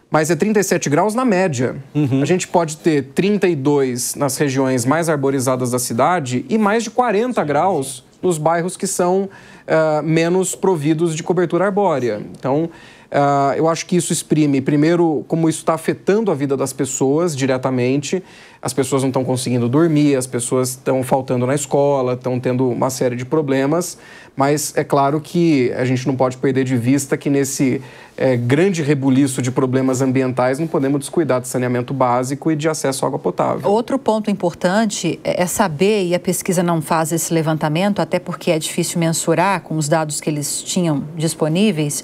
mas é 37 graus na média. Uhum. A gente pode ter 32 nas regiões mais arborizadas da cidade e mais de 40 graus nos bairros que são uh, menos providos de cobertura arbórea. Então, uh, eu acho que isso exprime, primeiro, como isso está afetando a vida das pessoas diretamente as pessoas não estão conseguindo dormir, as pessoas estão faltando na escola, estão tendo uma série de problemas, mas é claro que a gente não pode perder de vista que nesse é, grande rebuliço de problemas ambientais não podemos descuidar de saneamento básico e de acesso à água potável. Outro ponto importante é, é saber, e a pesquisa não faz esse levantamento, até porque é difícil mensurar com os dados que eles tinham disponíveis,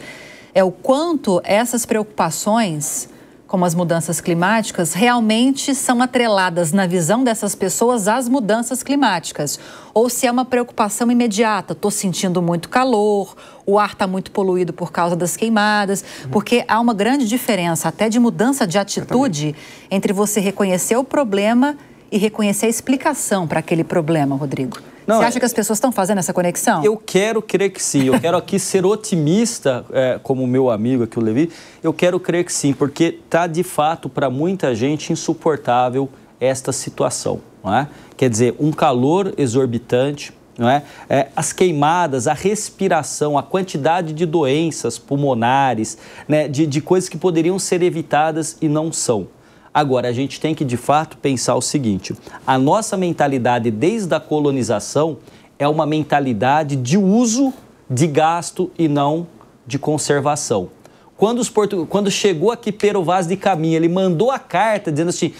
é o quanto essas preocupações como as mudanças climáticas, realmente são atreladas na visão dessas pessoas às mudanças climáticas. Ou se é uma preocupação imediata, estou sentindo muito calor, o ar está muito poluído por causa das queimadas, uhum. porque há uma grande diferença até de mudança de atitude entre você reconhecer o problema e reconhecer a explicação para aquele problema, Rodrigo. Não, Você é acha que as pessoas estão fazendo essa conexão? Eu quero crer que sim. Eu quero aqui ser otimista, é, como o meu amigo aqui, o Levi. Eu quero crer que sim, porque está de fato para muita gente insuportável esta situação. Não é? Quer dizer, um calor exorbitante, não é? é? as queimadas, a respiração, a quantidade de doenças pulmonares, né? de, de coisas que poderiam ser evitadas e não são. Agora, a gente tem que de fato pensar o seguinte: a nossa mentalidade desde a colonização é uma mentalidade de uso, de gasto e não de conservação. Quando, os portu... Quando chegou aqui Pero Vaz de Caminha, ele mandou a carta dizendo assim: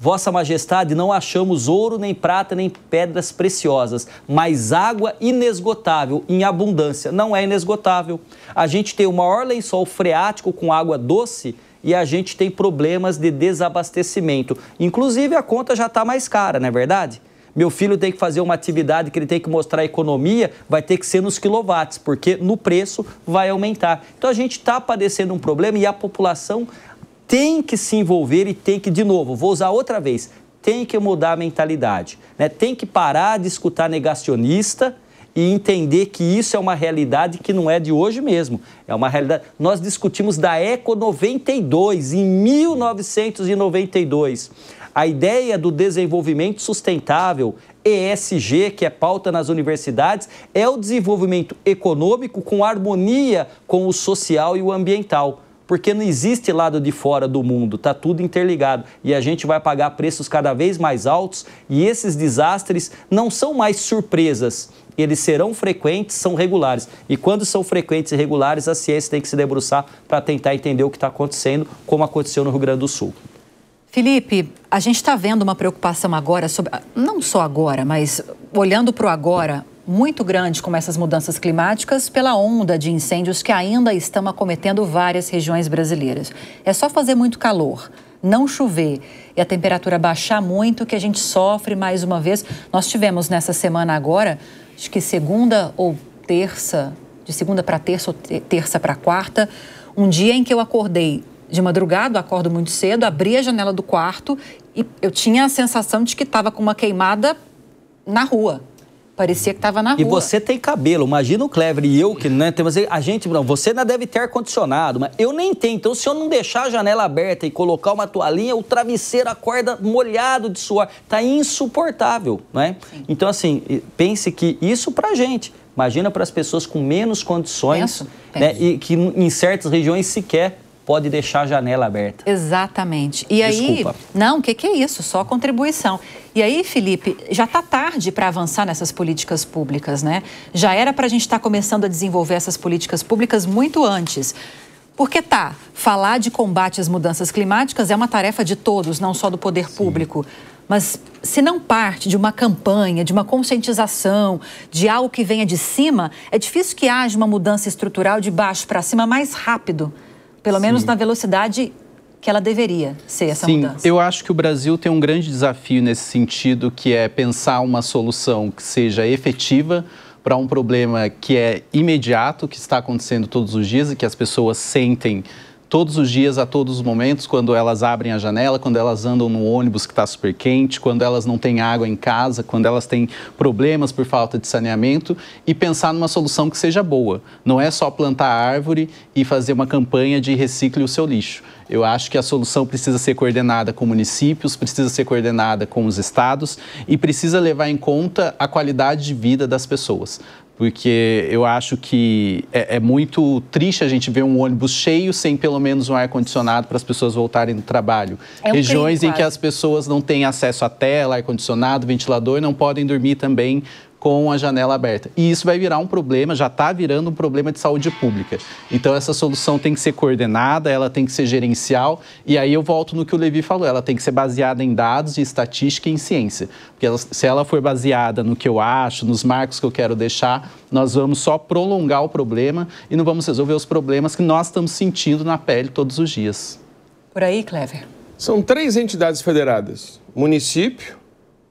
Vossa Majestade, não achamos ouro, nem prata, nem pedras preciosas, mas água inesgotável, em abundância. Não é inesgotável. A gente tem o maior lençol freático com água doce e a gente tem problemas de desabastecimento. Inclusive, a conta já está mais cara, não é verdade? meu filho tem que fazer uma atividade que ele tem que mostrar economia, vai ter que ser nos quilowatts, porque no preço vai aumentar. Então a gente está padecendo um problema e a população tem que se envolver e tem que, de novo, vou usar outra vez, tem que mudar a mentalidade, né? tem que parar de escutar negacionista e entender que isso é uma realidade que não é de hoje mesmo. É uma realidade. Nós discutimos da Eco 92, em 1992. A ideia do desenvolvimento sustentável, ESG, que é pauta nas universidades, é o desenvolvimento econômico com harmonia com o social e o ambiental porque não existe lado de fora do mundo, está tudo interligado e a gente vai pagar preços cada vez mais altos e esses desastres não são mais surpresas. Eles serão frequentes, são regulares. E quando são frequentes e regulares, a ciência tem que se debruçar para tentar entender o que está acontecendo, como aconteceu no Rio Grande do Sul. Felipe, a gente está vendo uma preocupação agora, sobre, não só agora, mas olhando para o agora, muito grande como essas mudanças climáticas pela onda de incêndios que ainda estão acometendo várias regiões brasileiras. É só fazer muito calor, não chover e a temperatura baixar muito que a gente sofre mais uma vez. Nós tivemos nessa semana agora, acho que segunda ou terça, de segunda para terça ou terça para quarta, um dia em que eu acordei de madrugada, acordo muito cedo, abri a janela do quarto e eu tinha a sensação de que estava com uma queimada na rua, Parecia que estava na rua. E você tem cabelo, imagina o Clever e eu que né, temos a gente não, você não deve ter ar condicionado, mas eu nem tenho. Então se eu não deixar a janela aberta e colocar uma toalhinha, o travesseiro acorda molhado de suor, está insuportável, não é? Então assim, pense que isso a gente, imagina para as pessoas com menos condições, penso, né, penso. né, e que em certas regiões sequer pode deixar a janela aberta. Exatamente. E Desculpa. aí, não, o que, que é isso? Só contribuição. E aí, Felipe, já está tarde para avançar nessas políticas públicas, né? Já era para a gente estar tá começando a desenvolver essas políticas públicas muito antes. Porque tá, falar de combate às mudanças climáticas é uma tarefa de todos, não só do poder Sim. público. Mas se não parte de uma campanha, de uma conscientização, de algo que venha de cima, é difícil que haja uma mudança estrutural de baixo para cima mais rápido pelo Sim. menos na velocidade que ela deveria ser essa Sim, mudança. Eu acho que o Brasil tem um grande desafio nesse sentido, que é pensar uma solução que seja efetiva para um problema que é imediato, que está acontecendo todos os dias e que as pessoas sentem todos os dias, a todos os momentos, quando elas abrem a janela, quando elas andam no ônibus que está super quente, quando elas não têm água em casa, quando elas têm problemas por falta de saneamento e pensar numa solução que seja boa. Não é só plantar árvore e fazer uma campanha de recicle o seu lixo. Eu acho que a solução precisa ser coordenada com municípios, precisa ser coordenada com os estados e precisa levar em conta a qualidade de vida das pessoas porque eu acho que é, é, muito triste a gente ver um ônibus cheio sem pelo menos um ar-condicionado para as pessoas voltarem do trabalho. É um Regiões crime, em que as pessoas não têm acesso à tela, ar-condicionado, ventilador não podem dormir também com a janela aberta. E isso vai virar um problema, já está virando um problema de saúde pública. Então essa solução tem que ser coordenada, ela tem que ser gerencial, e aí eu volto no que o Levi falou, ela tem que ser baseada em dados, em estatística e em ciência. Porque ela, se ela for baseada no que eu acho, nos marcos que eu quero deixar, nós vamos só prolongar o problema e não vamos resolver os problemas que nós estamos sentindo na pele todos os dias. Por aí, Clever? São três entidades federadas: município,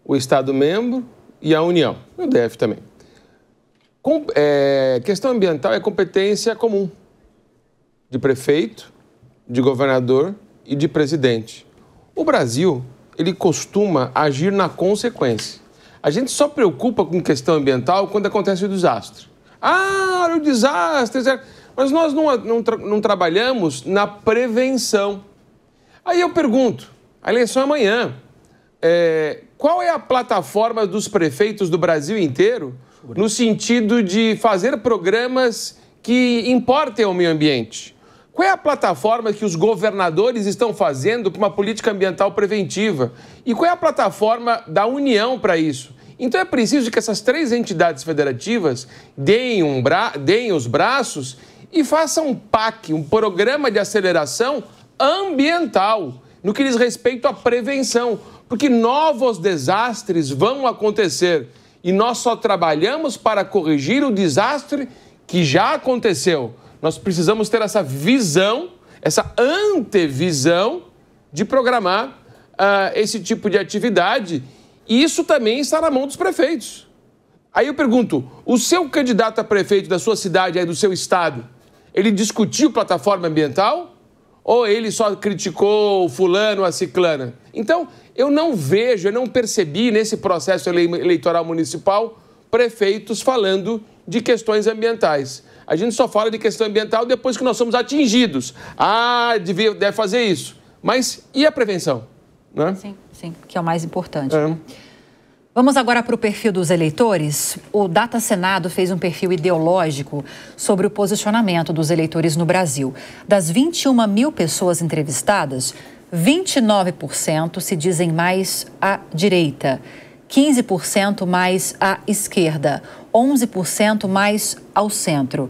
o Estado membro e a União, o DF também. Com, é, questão ambiental é competência comum de prefeito, de governador e de presidente. O Brasil, ele costuma agir na consequência. A gente só preocupa com questão ambiental quando acontece o desastre. Ah, olha o desastre. Mas nós não, não, não trabalhamos na prevenção. Aí eu pergunto: a eleição é amanhã. É, qual é a plataforma dos prefeitos do Brasil inteiro no sentido de fazer programas que importem ao meio ambiente? Qual é a plataforma que os governadores estão fazendo para uma política ambiental preventiva? E qual é a plataforma da União para isso? Então é preciso que essas três entidades federativas deem, um bra... deem os braços e façam um PAC, um programa de aceleração ambiental, no que diz respeito à prevenção porque novos desastres vão acontecer e nós só trabalhamos para corrigir o desastre que já aconteceu. Nós precisamos ter essa visão, essa antevisão de programar uh, esse tipo de atividade. E isso também está na mão dos prefeitos. Aí eu pergunto: o seu candidato a prefeito da sua cidade, aí do seu estado, ele discutiu plataforma ambiental? Ou ele só criticou o fulano, a ciclana? Então, eu não vejo, eu não percebi nesse processo eleitoral municipal prefeitos falando de questões ambientais. A gente só fala de questão ambiental depois que nós somos atingidos. Ah, devia, deve fazer isso. Mas e a prevenção? Né? Sim, sim, que é o mais importante. É. Né? Vamos agora para o perfil dos eleitores. O Data Senado fez um perfil ideológico sobre o posicionamento dos eleitores no Brasil. Das 21 mil pessoas entrevistadas, 29% se dizem mais à direita, 15% mais à esquerda, 11% mais ao centro.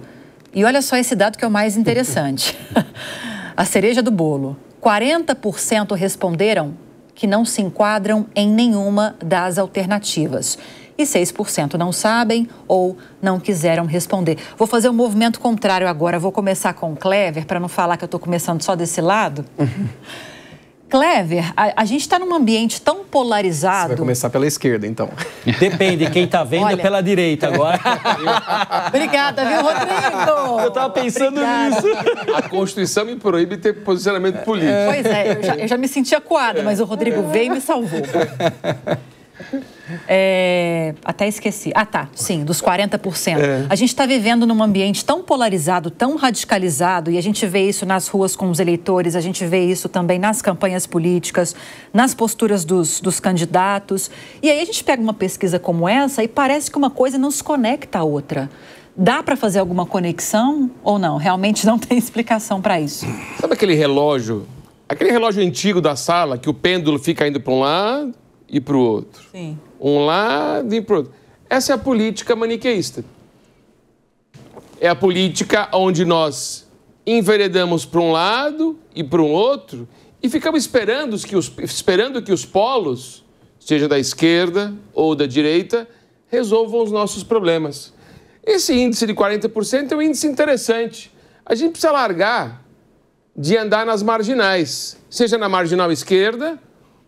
E olha só esse dado que é o mais interessante: (laughs) a cereja do bolo. 40% responderam que não se enquadram em nenhuma das alternativas. E 6% não sabem ou não quiseram responder. Vou fazer um movimento contrário agora. Vou começar com o Clever, para não falar que eu estou começando só desse lado. (laughs) Clever, a, a gente está num ambiente tão polarizado. Você vai começar pela esquerda, então. (laughs) Depende, quem está vendo Olha... é pela direita agora. (laughs) Obrigada, viu, Rodrigo? Eu estava pensando Obrigada. nisso. A Constituição me proíbe ter posicionamento político. Pois é, eu já, eu já me senti acuada, mas o Rodrigo veio e me salvou. (laughs) É, até esqueci. Ah, tá. Sim, dos 40%. É. A gente está vivendo num ambiente tão polarizado, tão radicalizado, e a gente vê isso nas ruas com os eleitores, a gente vê isso também nas campanhas políticas, nas posturas dos, dos candidatos. E aí a gente pega uma pesquisa como essa e parece que uma coisa não se conecta à outra. Dá para fazer alguma conexão ou não? Realmente não (laughs) tem explicação para isso. Sabe aquele relógio? Aquele relógio antigo da sala que o pêndulo fica indo para um lado e para o outro. Sim. Um lá, vim pro outro. Essa é a política maniqueísta. É a política onde nós enveredamos para um lado e para um outro e ficamos esperando que os, esperando que os polos, seja da esquerda ou da direita, resolvam os nossos problemas. Esse índice de 40% é um índice interessante. A gente precisa largar de andar nas marginais, seja na marginal esquerda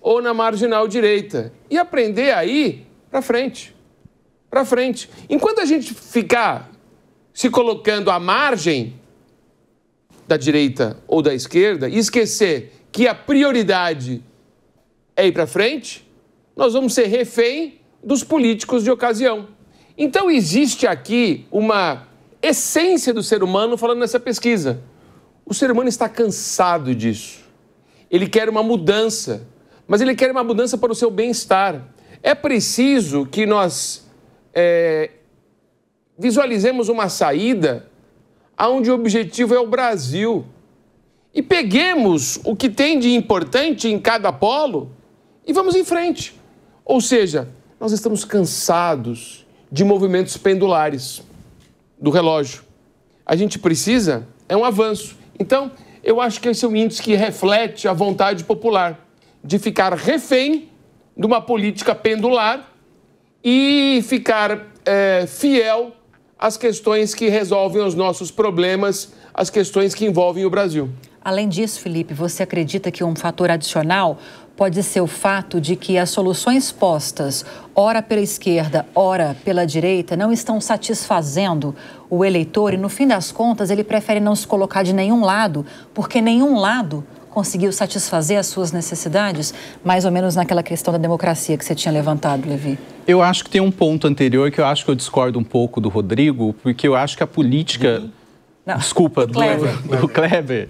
ou na marginal direita. E aprender aí para frente. Para frente. Enquanto a gente ficar se colocando à margem da direita ou da esquerda e esquecer que a prioridade é ir para frente, nós vamos ser refém dos políticos de ocasião. Então existe aqui uma essência do ser humano falando nessa pesquisa. O ser humano está cansado disso. Ele quer uma mudança mas ele quer uma mudança para o seu bem-estar. É preciso que nós é, visualizemos uma saída onde o objetivo é o Brasil e peguemos o que tem de importante em cada polo e vamos em frente. Ou seja, nós estamos cansados de movimentos pendulares do relógio. A gente precisa é um avanço. Então, eu acho que esse é um índice que reflete a vontade popular de ficar refém de uma política pendular e ficar é, fiel às questões que resolvem os nossos problemas, às questões que envolvem o Brasil. Além disso, Felipe, você acredita que um fator adicional pode ser o fato de que as soluções postas, ora pela esquerda, ora pela direita, não estão satisfazendo o eleitor e, no fim das contas, ele prefere não se colocar de nenhum lado, porque nenhum lado conseguiu satisfazer as suas necessidades, mais ou menos naquela questão da democracia que você tinha levantado, Levi? Eu acho que tem um ponto anterior que eu acho que eu discordo um pouco do Rodrigo, porque eu acho que a política. Uhum não. Desculpa, do Kleber. do Kleber.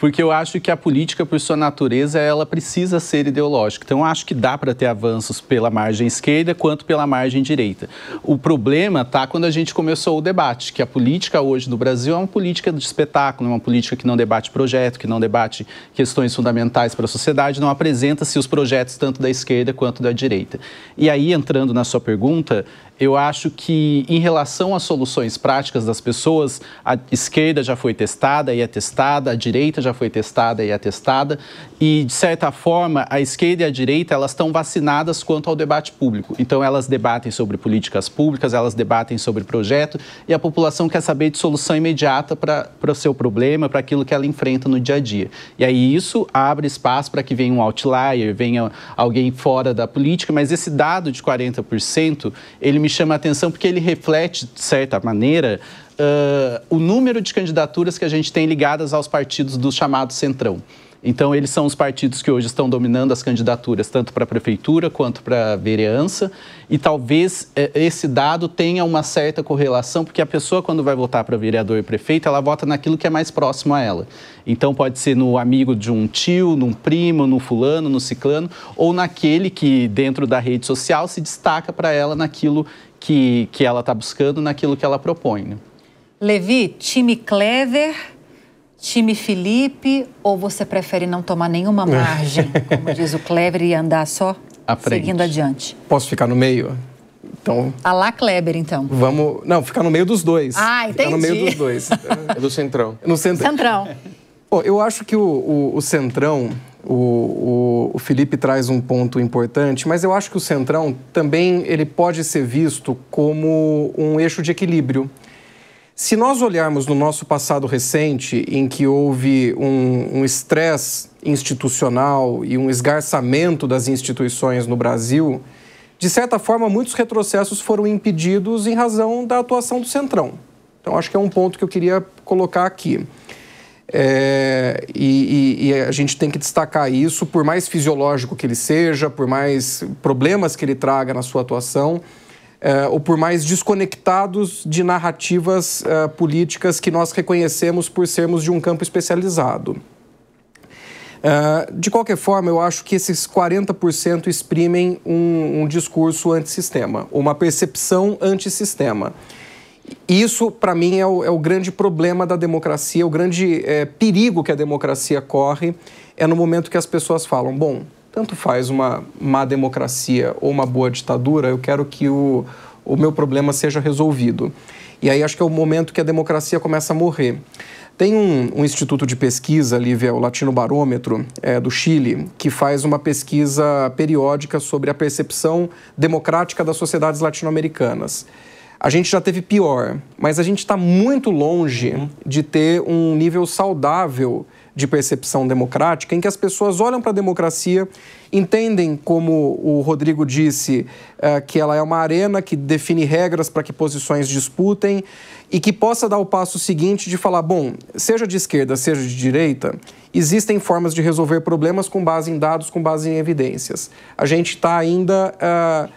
Porque eu acho que a política, por sua natureza, ela precisa ser ideológica. Então, eu acho que dá para ter avanços pela margem esquerda quanto pela margem direita. O problema tá quando a gente começou o debate, que a política hoje no Brasil é uma política de espetáculo, é uma política que não debate projeto, que não debate questões fundamentais para a sociedade, não apresenta-se os projetos tanto da esquerda quanto da direita. E aí, entrando na sua pergunta, eu acho que em relação às soluções práticas das pessoas, a esquerda já foi testada e é testada, a direita já foi testada e é testada, e de certa forma a esquerda e a direita elas estão vacinadas quanto ao debate público. Então elas debatem sobre políticas públicas, elas debatem sobre projeto e a população quer saber de solução imediata para o seu problema, para aquilo que ela enfrenta no dia a dia. E aí isso abre espaço para que venha um outlier, venha alguém fora da política, mas esse dado de 40% ele me chama a atenção porque ele reflete de certa maneira uh, o número de candidaturas que a gente tem ligadas aos partidos do chamado centrão. Então, eles são os partidos que hoje estão dominando as candidaturas, tanto para a prefeitura quanto para a vereança. E talvez é, esse dado tenha uma certa correlação, porque a pessoa, quando vai votar para vereador e prefeito, ela vota naquilo que é mais próximo a ela. Então, pode ser no amigo de um tio, num primo, num fulano, no ciclano, ou naquele que, dentro da rede social, se destaca para ela naquilo que, que ela está buscando, naquilo que ela propõe. Né? Levi, time Clever time Felipe ou você prefere não tomar nenhuma (laughs) margem, como diz o Kleber, e andar só seguindo adiante? Posso ficar no meio? Então. A tá lá Kleber, então. Vamos. Não, ficar no meio dos dois. Ah, entendi. Ficar no meio dos dois. (laughs) é do Centrão. É no cent... Centrão. Bom, eu acho que o, o, o Centrão. O, o, Felipe traz um ponto importante, mas eu acho que o Centrão também ele pode ser visto como um eixo de equilíbrio. Se nós olharmos no nosso passado recente, em que houve um estresse um institucional e um esgarçamento das instituições no Brasil, de certa forma, muitos retrocessos foram impedidos em razão da atuação do Centrão. Então, acho que é um ponto que eu queria colocar aqui. É, e, e, e, a gente tem que destacar isso, por mais fisiológico que ele seja, por mais problemas que ele traga na sua atuação, é, ou por mais desconectados de narrativas uh, políticas que nós reconhecemos por sermos de um campo especializado. Uh, de qualquer forma, eu acho que esses 40% exprimem um, um discurso antissistema, uma percepção antissistema. Isso, para mim, é o, é o, grande problema da democracia, o grande é, perigo que a democracia corre é no momento que as pessoas falam: bom, tanto faz uma má democracia ou uma boa ditadura, eu quero que o, o meu problema seja resolvido. E aí acho que é o momento que a democracia começa a morrer. Tem um, um instituto de pesquisa, Lívia, o Latino Barômetro, é, do Chile, que faz uma pesquisa periódica sobre a percepção democrática das sociedades latino-americanas. A gente já teve pior, mas a gente está muito longe uhum. de ter um nível saudável de percepção democrática, em que as pessoas olham para a democracia, entendem, como o Rodrigo disse, eh, que ela é uma arena que define regras para que posições disputem e que possa dar o passo seguinte de falar: bom, seja de esquerda, seja de direita, existem formas de resolver problemas com base em dados, com base em evidências. A gente está ainda eh,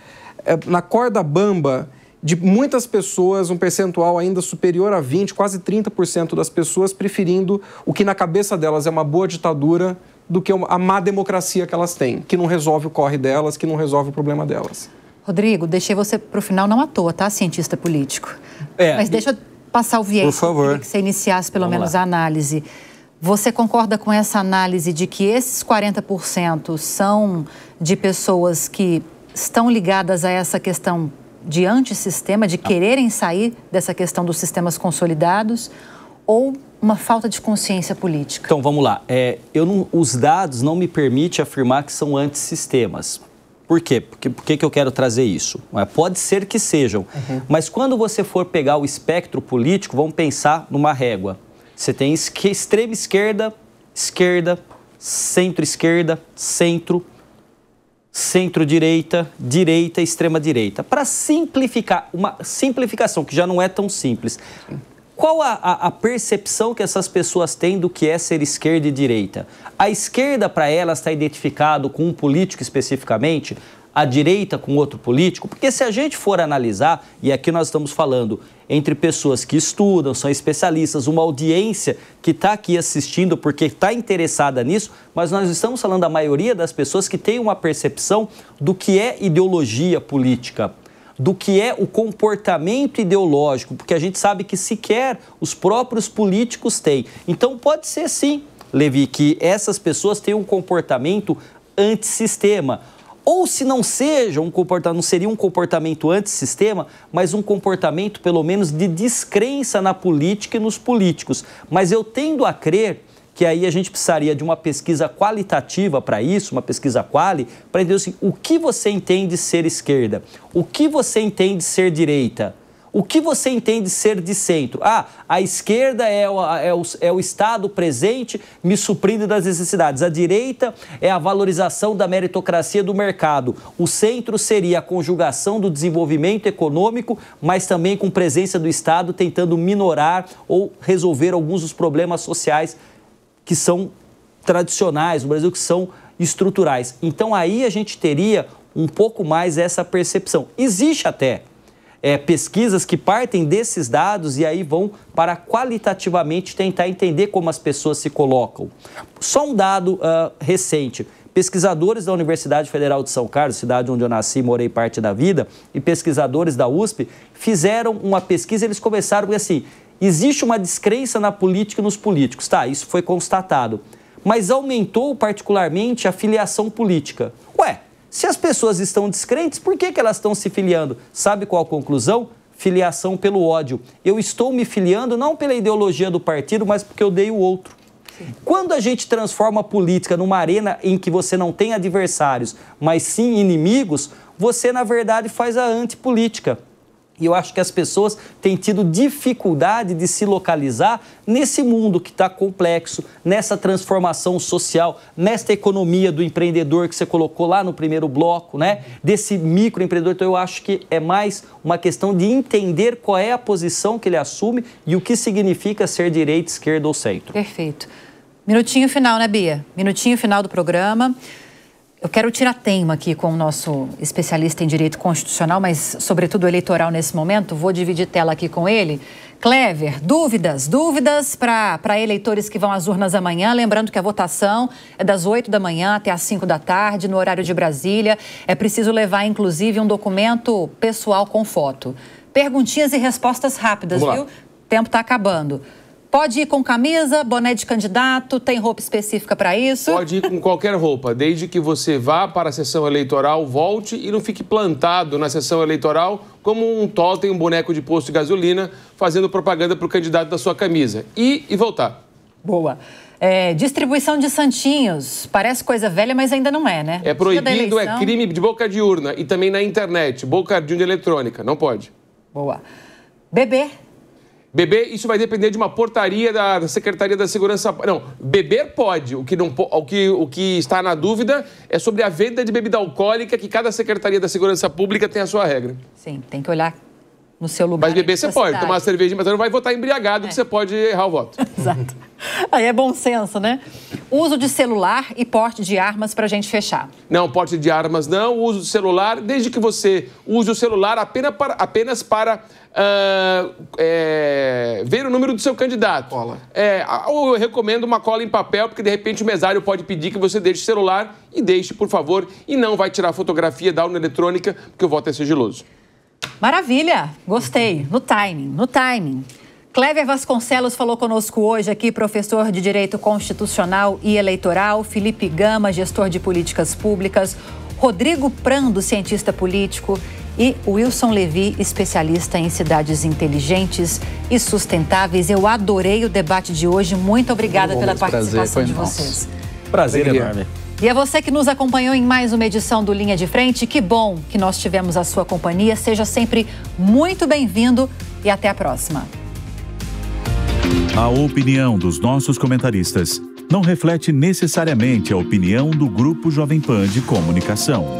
eh, na corda bamba de muitas pessoas, um percentual ainda superior a 20, quase 30% das pessoas preferindo o que na cabeça delas é uma boa ditadura do que a má democracia que elas têm, que não resolve o corre delas, que não resolve o problema delas. Rodrigo, deixei você para o final não à toa, tá, cientista político? É, Mas deixa eu passar o viés. Por favor. Que você iniciasse pelo Vamos menos lá. a análise. Você concorda com essa análise de que esses 40% são de pessoas que estão ligadas a essa questão de antissistema, de ah. quererem sair dessa questão dos sistemas consolidados, ou uma falta de consciência política? Então vamos lá. É, eu não, os dados não me permitem afirmar que são antissistemas. Por quê? Por que, eu quero trazer isso? É, pode ser que sejam, uhum. mas quando você for pegar o espectro político, vamos pensar numa régua. Você tem extrema esquerda, esquerda, centro-esquerda, centro, -esquerda, centro centro-direita, direita, extrema-direita. Para simplificar, uma simplificação que já não é tão simples, qual a, a, percepção que essas pessoas têm do que é ser esquerda e direita? A esquerda, para elas, está identificado com um político especificamente a direita com outro político? Porque se a gente for analisar, e aqui nós estamos falando entre pessoas que estudam, são especialistas, uma audiência que está aqui assistindo porque está interessada nisso, mas nós estamos falando da maioria das pessoas que tem uma percepção do que é ideologia política. Do que é o comportamento ideológico, porque a gente sabe que sequer os próprios políticos têm. Então, pode ser sim, Levi, que essas pessoas têm um comportamento antissistema ou se não seja um comportamento, não seria um comportamento antissistema, mas um comportamento pelo menos de descrença na política e nos políticos. Mas eu tendo a crer que aí a gente precisaria de uma pesquisa qualitativa para isso, uma pesquisa quali, para entender assim, o que você entende ser esquerda, o que você entende ser direita, o que você entende ser de centro? Ah, a esquerda é o, é o, é o Estado presente me suprindo das necessidades. A direita é a valorização da meritocracia do mercado. O centro seria a conjugação do desenvolvimento econômico, mas também com presença do Estado tentando minorar ou resolver alguns dos problemas sociais que são tradicionais no Brasil, que são estruturais. Então aí a gente teria um pouco mais essa percepção. Existe até é, pesquisas que partem desses dados e aí vão para qualitativamente tentar entender como as pessoas se colocam. Só um dado uh, recente. Pesquisadores da Universidade Federal de São Carlos, cidade onde eu nasci e morei parte da vida, e pesquisadores da USP fizeram uma pesquisa, eles começaram assim: existe uma descrença na política e nos políticos. Tá, isso foi constatado. Mas aumentou particularmente a filiação política. Ué, se as pessoas estão descrentes, por que, que elas estão se filiando? Sabe qual a conclusão? Filiação pelo ódio. Eu estou me filiando não pela ideologia do partido, mas porque eu dei o outro. Quando a gente transforma a política numa arena em que você não tem adversários, mas sim inimigos, você, na verdade, faz a antipolítica. E eu acho que as pessoas têm tido dificuldade de se localizar nesse mundo que está complexo, nessa transformação social, nesta economia do empreendedor que você colocou lá no primeiro bloco, né? Desse microempreendedor. Então, eu acho que é mais uma questão de entender qual é a posição que ele assume e o que significa ser direito, esquerda ou centro. Perfeito. Minutinho final, né, Bia? Minutinho final do programa. Eu quero tirar tema aqui com o nosso especialista em direito constitucional, mas sobretudo eleitoral nesse momento. Vou dividir tela aqui com ele. Clever, dúvidas, dúvidas para eleitores que vão às urnas amanhã. Lembrando que a votação é das 8 da manhã até as 5 da tarde, no horário de Brasília. É preciso levar, inclusive, um documento pessoal com foto. Perguntinhas e respostas rápidas, viu? O tempo está acabando. Pode ir com camisa, boné de candidato, tem roupa específica para isso? Pode ir com qualquer roupa, desde que você vá para a sessão eleitoral, volte e não fique plantado na sessão eleitoral como um totem, um boneco de posto de gasolina, fazendo propaganda para o candidato da sua camisa. E, e voltar. Boa. É, distribuição de santinhos. Parece coisa velha, mas ainda não é, né? É proibido, é crime de boca de urna e também na internet, boca de urna eletrônica. Não pode. Boa. Beber Beber, isso vai depender de uma portaria da Secretaria da Segurança. Não, beber pode. O que, não, o, que, o que está na dúvida é sobre a venda de bebida alcoólica, que cada Secretaria da Segurança Pública tem a sua regra. Sim, tem que olhar no seu lugar. Mas beber você pode, tomar cerveja, mas não vai votar embriagado, é. que você pode errar o voto. (laughs) Exato. Aí é bom senso, né? Uso de celular e porte de armas para a gente fechar. Não, porte de armas não, uso de celular, desde que você use o celular apenas para, apenas para ah, é, ver o número do seu candidato. Cola. É, eu recomendo uma cola em papel, porque de repente o mesário pode pedir que você deixe o celular e deixe, por favor, e não vai tirar fotografia da urna eletrônica, porque o voto é sigiloso. Maravilha, gostei. No timing, no timing. Clever Vasconcelos falou conosco hoje aqui, professor de Direito Constitucional e Eleitoral, Felipe Gama, gestor de políticas públicas, Rodrigo Prando, cientista político, e Wilson Levi, especialista em cidades inteligentes e sustentáveis. Eu adorei o debate de hoje. Muito obrigada Bom, pela participação de nosso. vocês. Prazer enorme. E a é você que nos acompanhou em mais uma edição do Linha de Frente, que bom que nós tivemos a sua companhia. Seja sempre muito bem-vindo e até a próxima. A opinião dos nossos comentaristas não reflete necessariamente a opinião do Grupo Jovem Pan de Comunicação.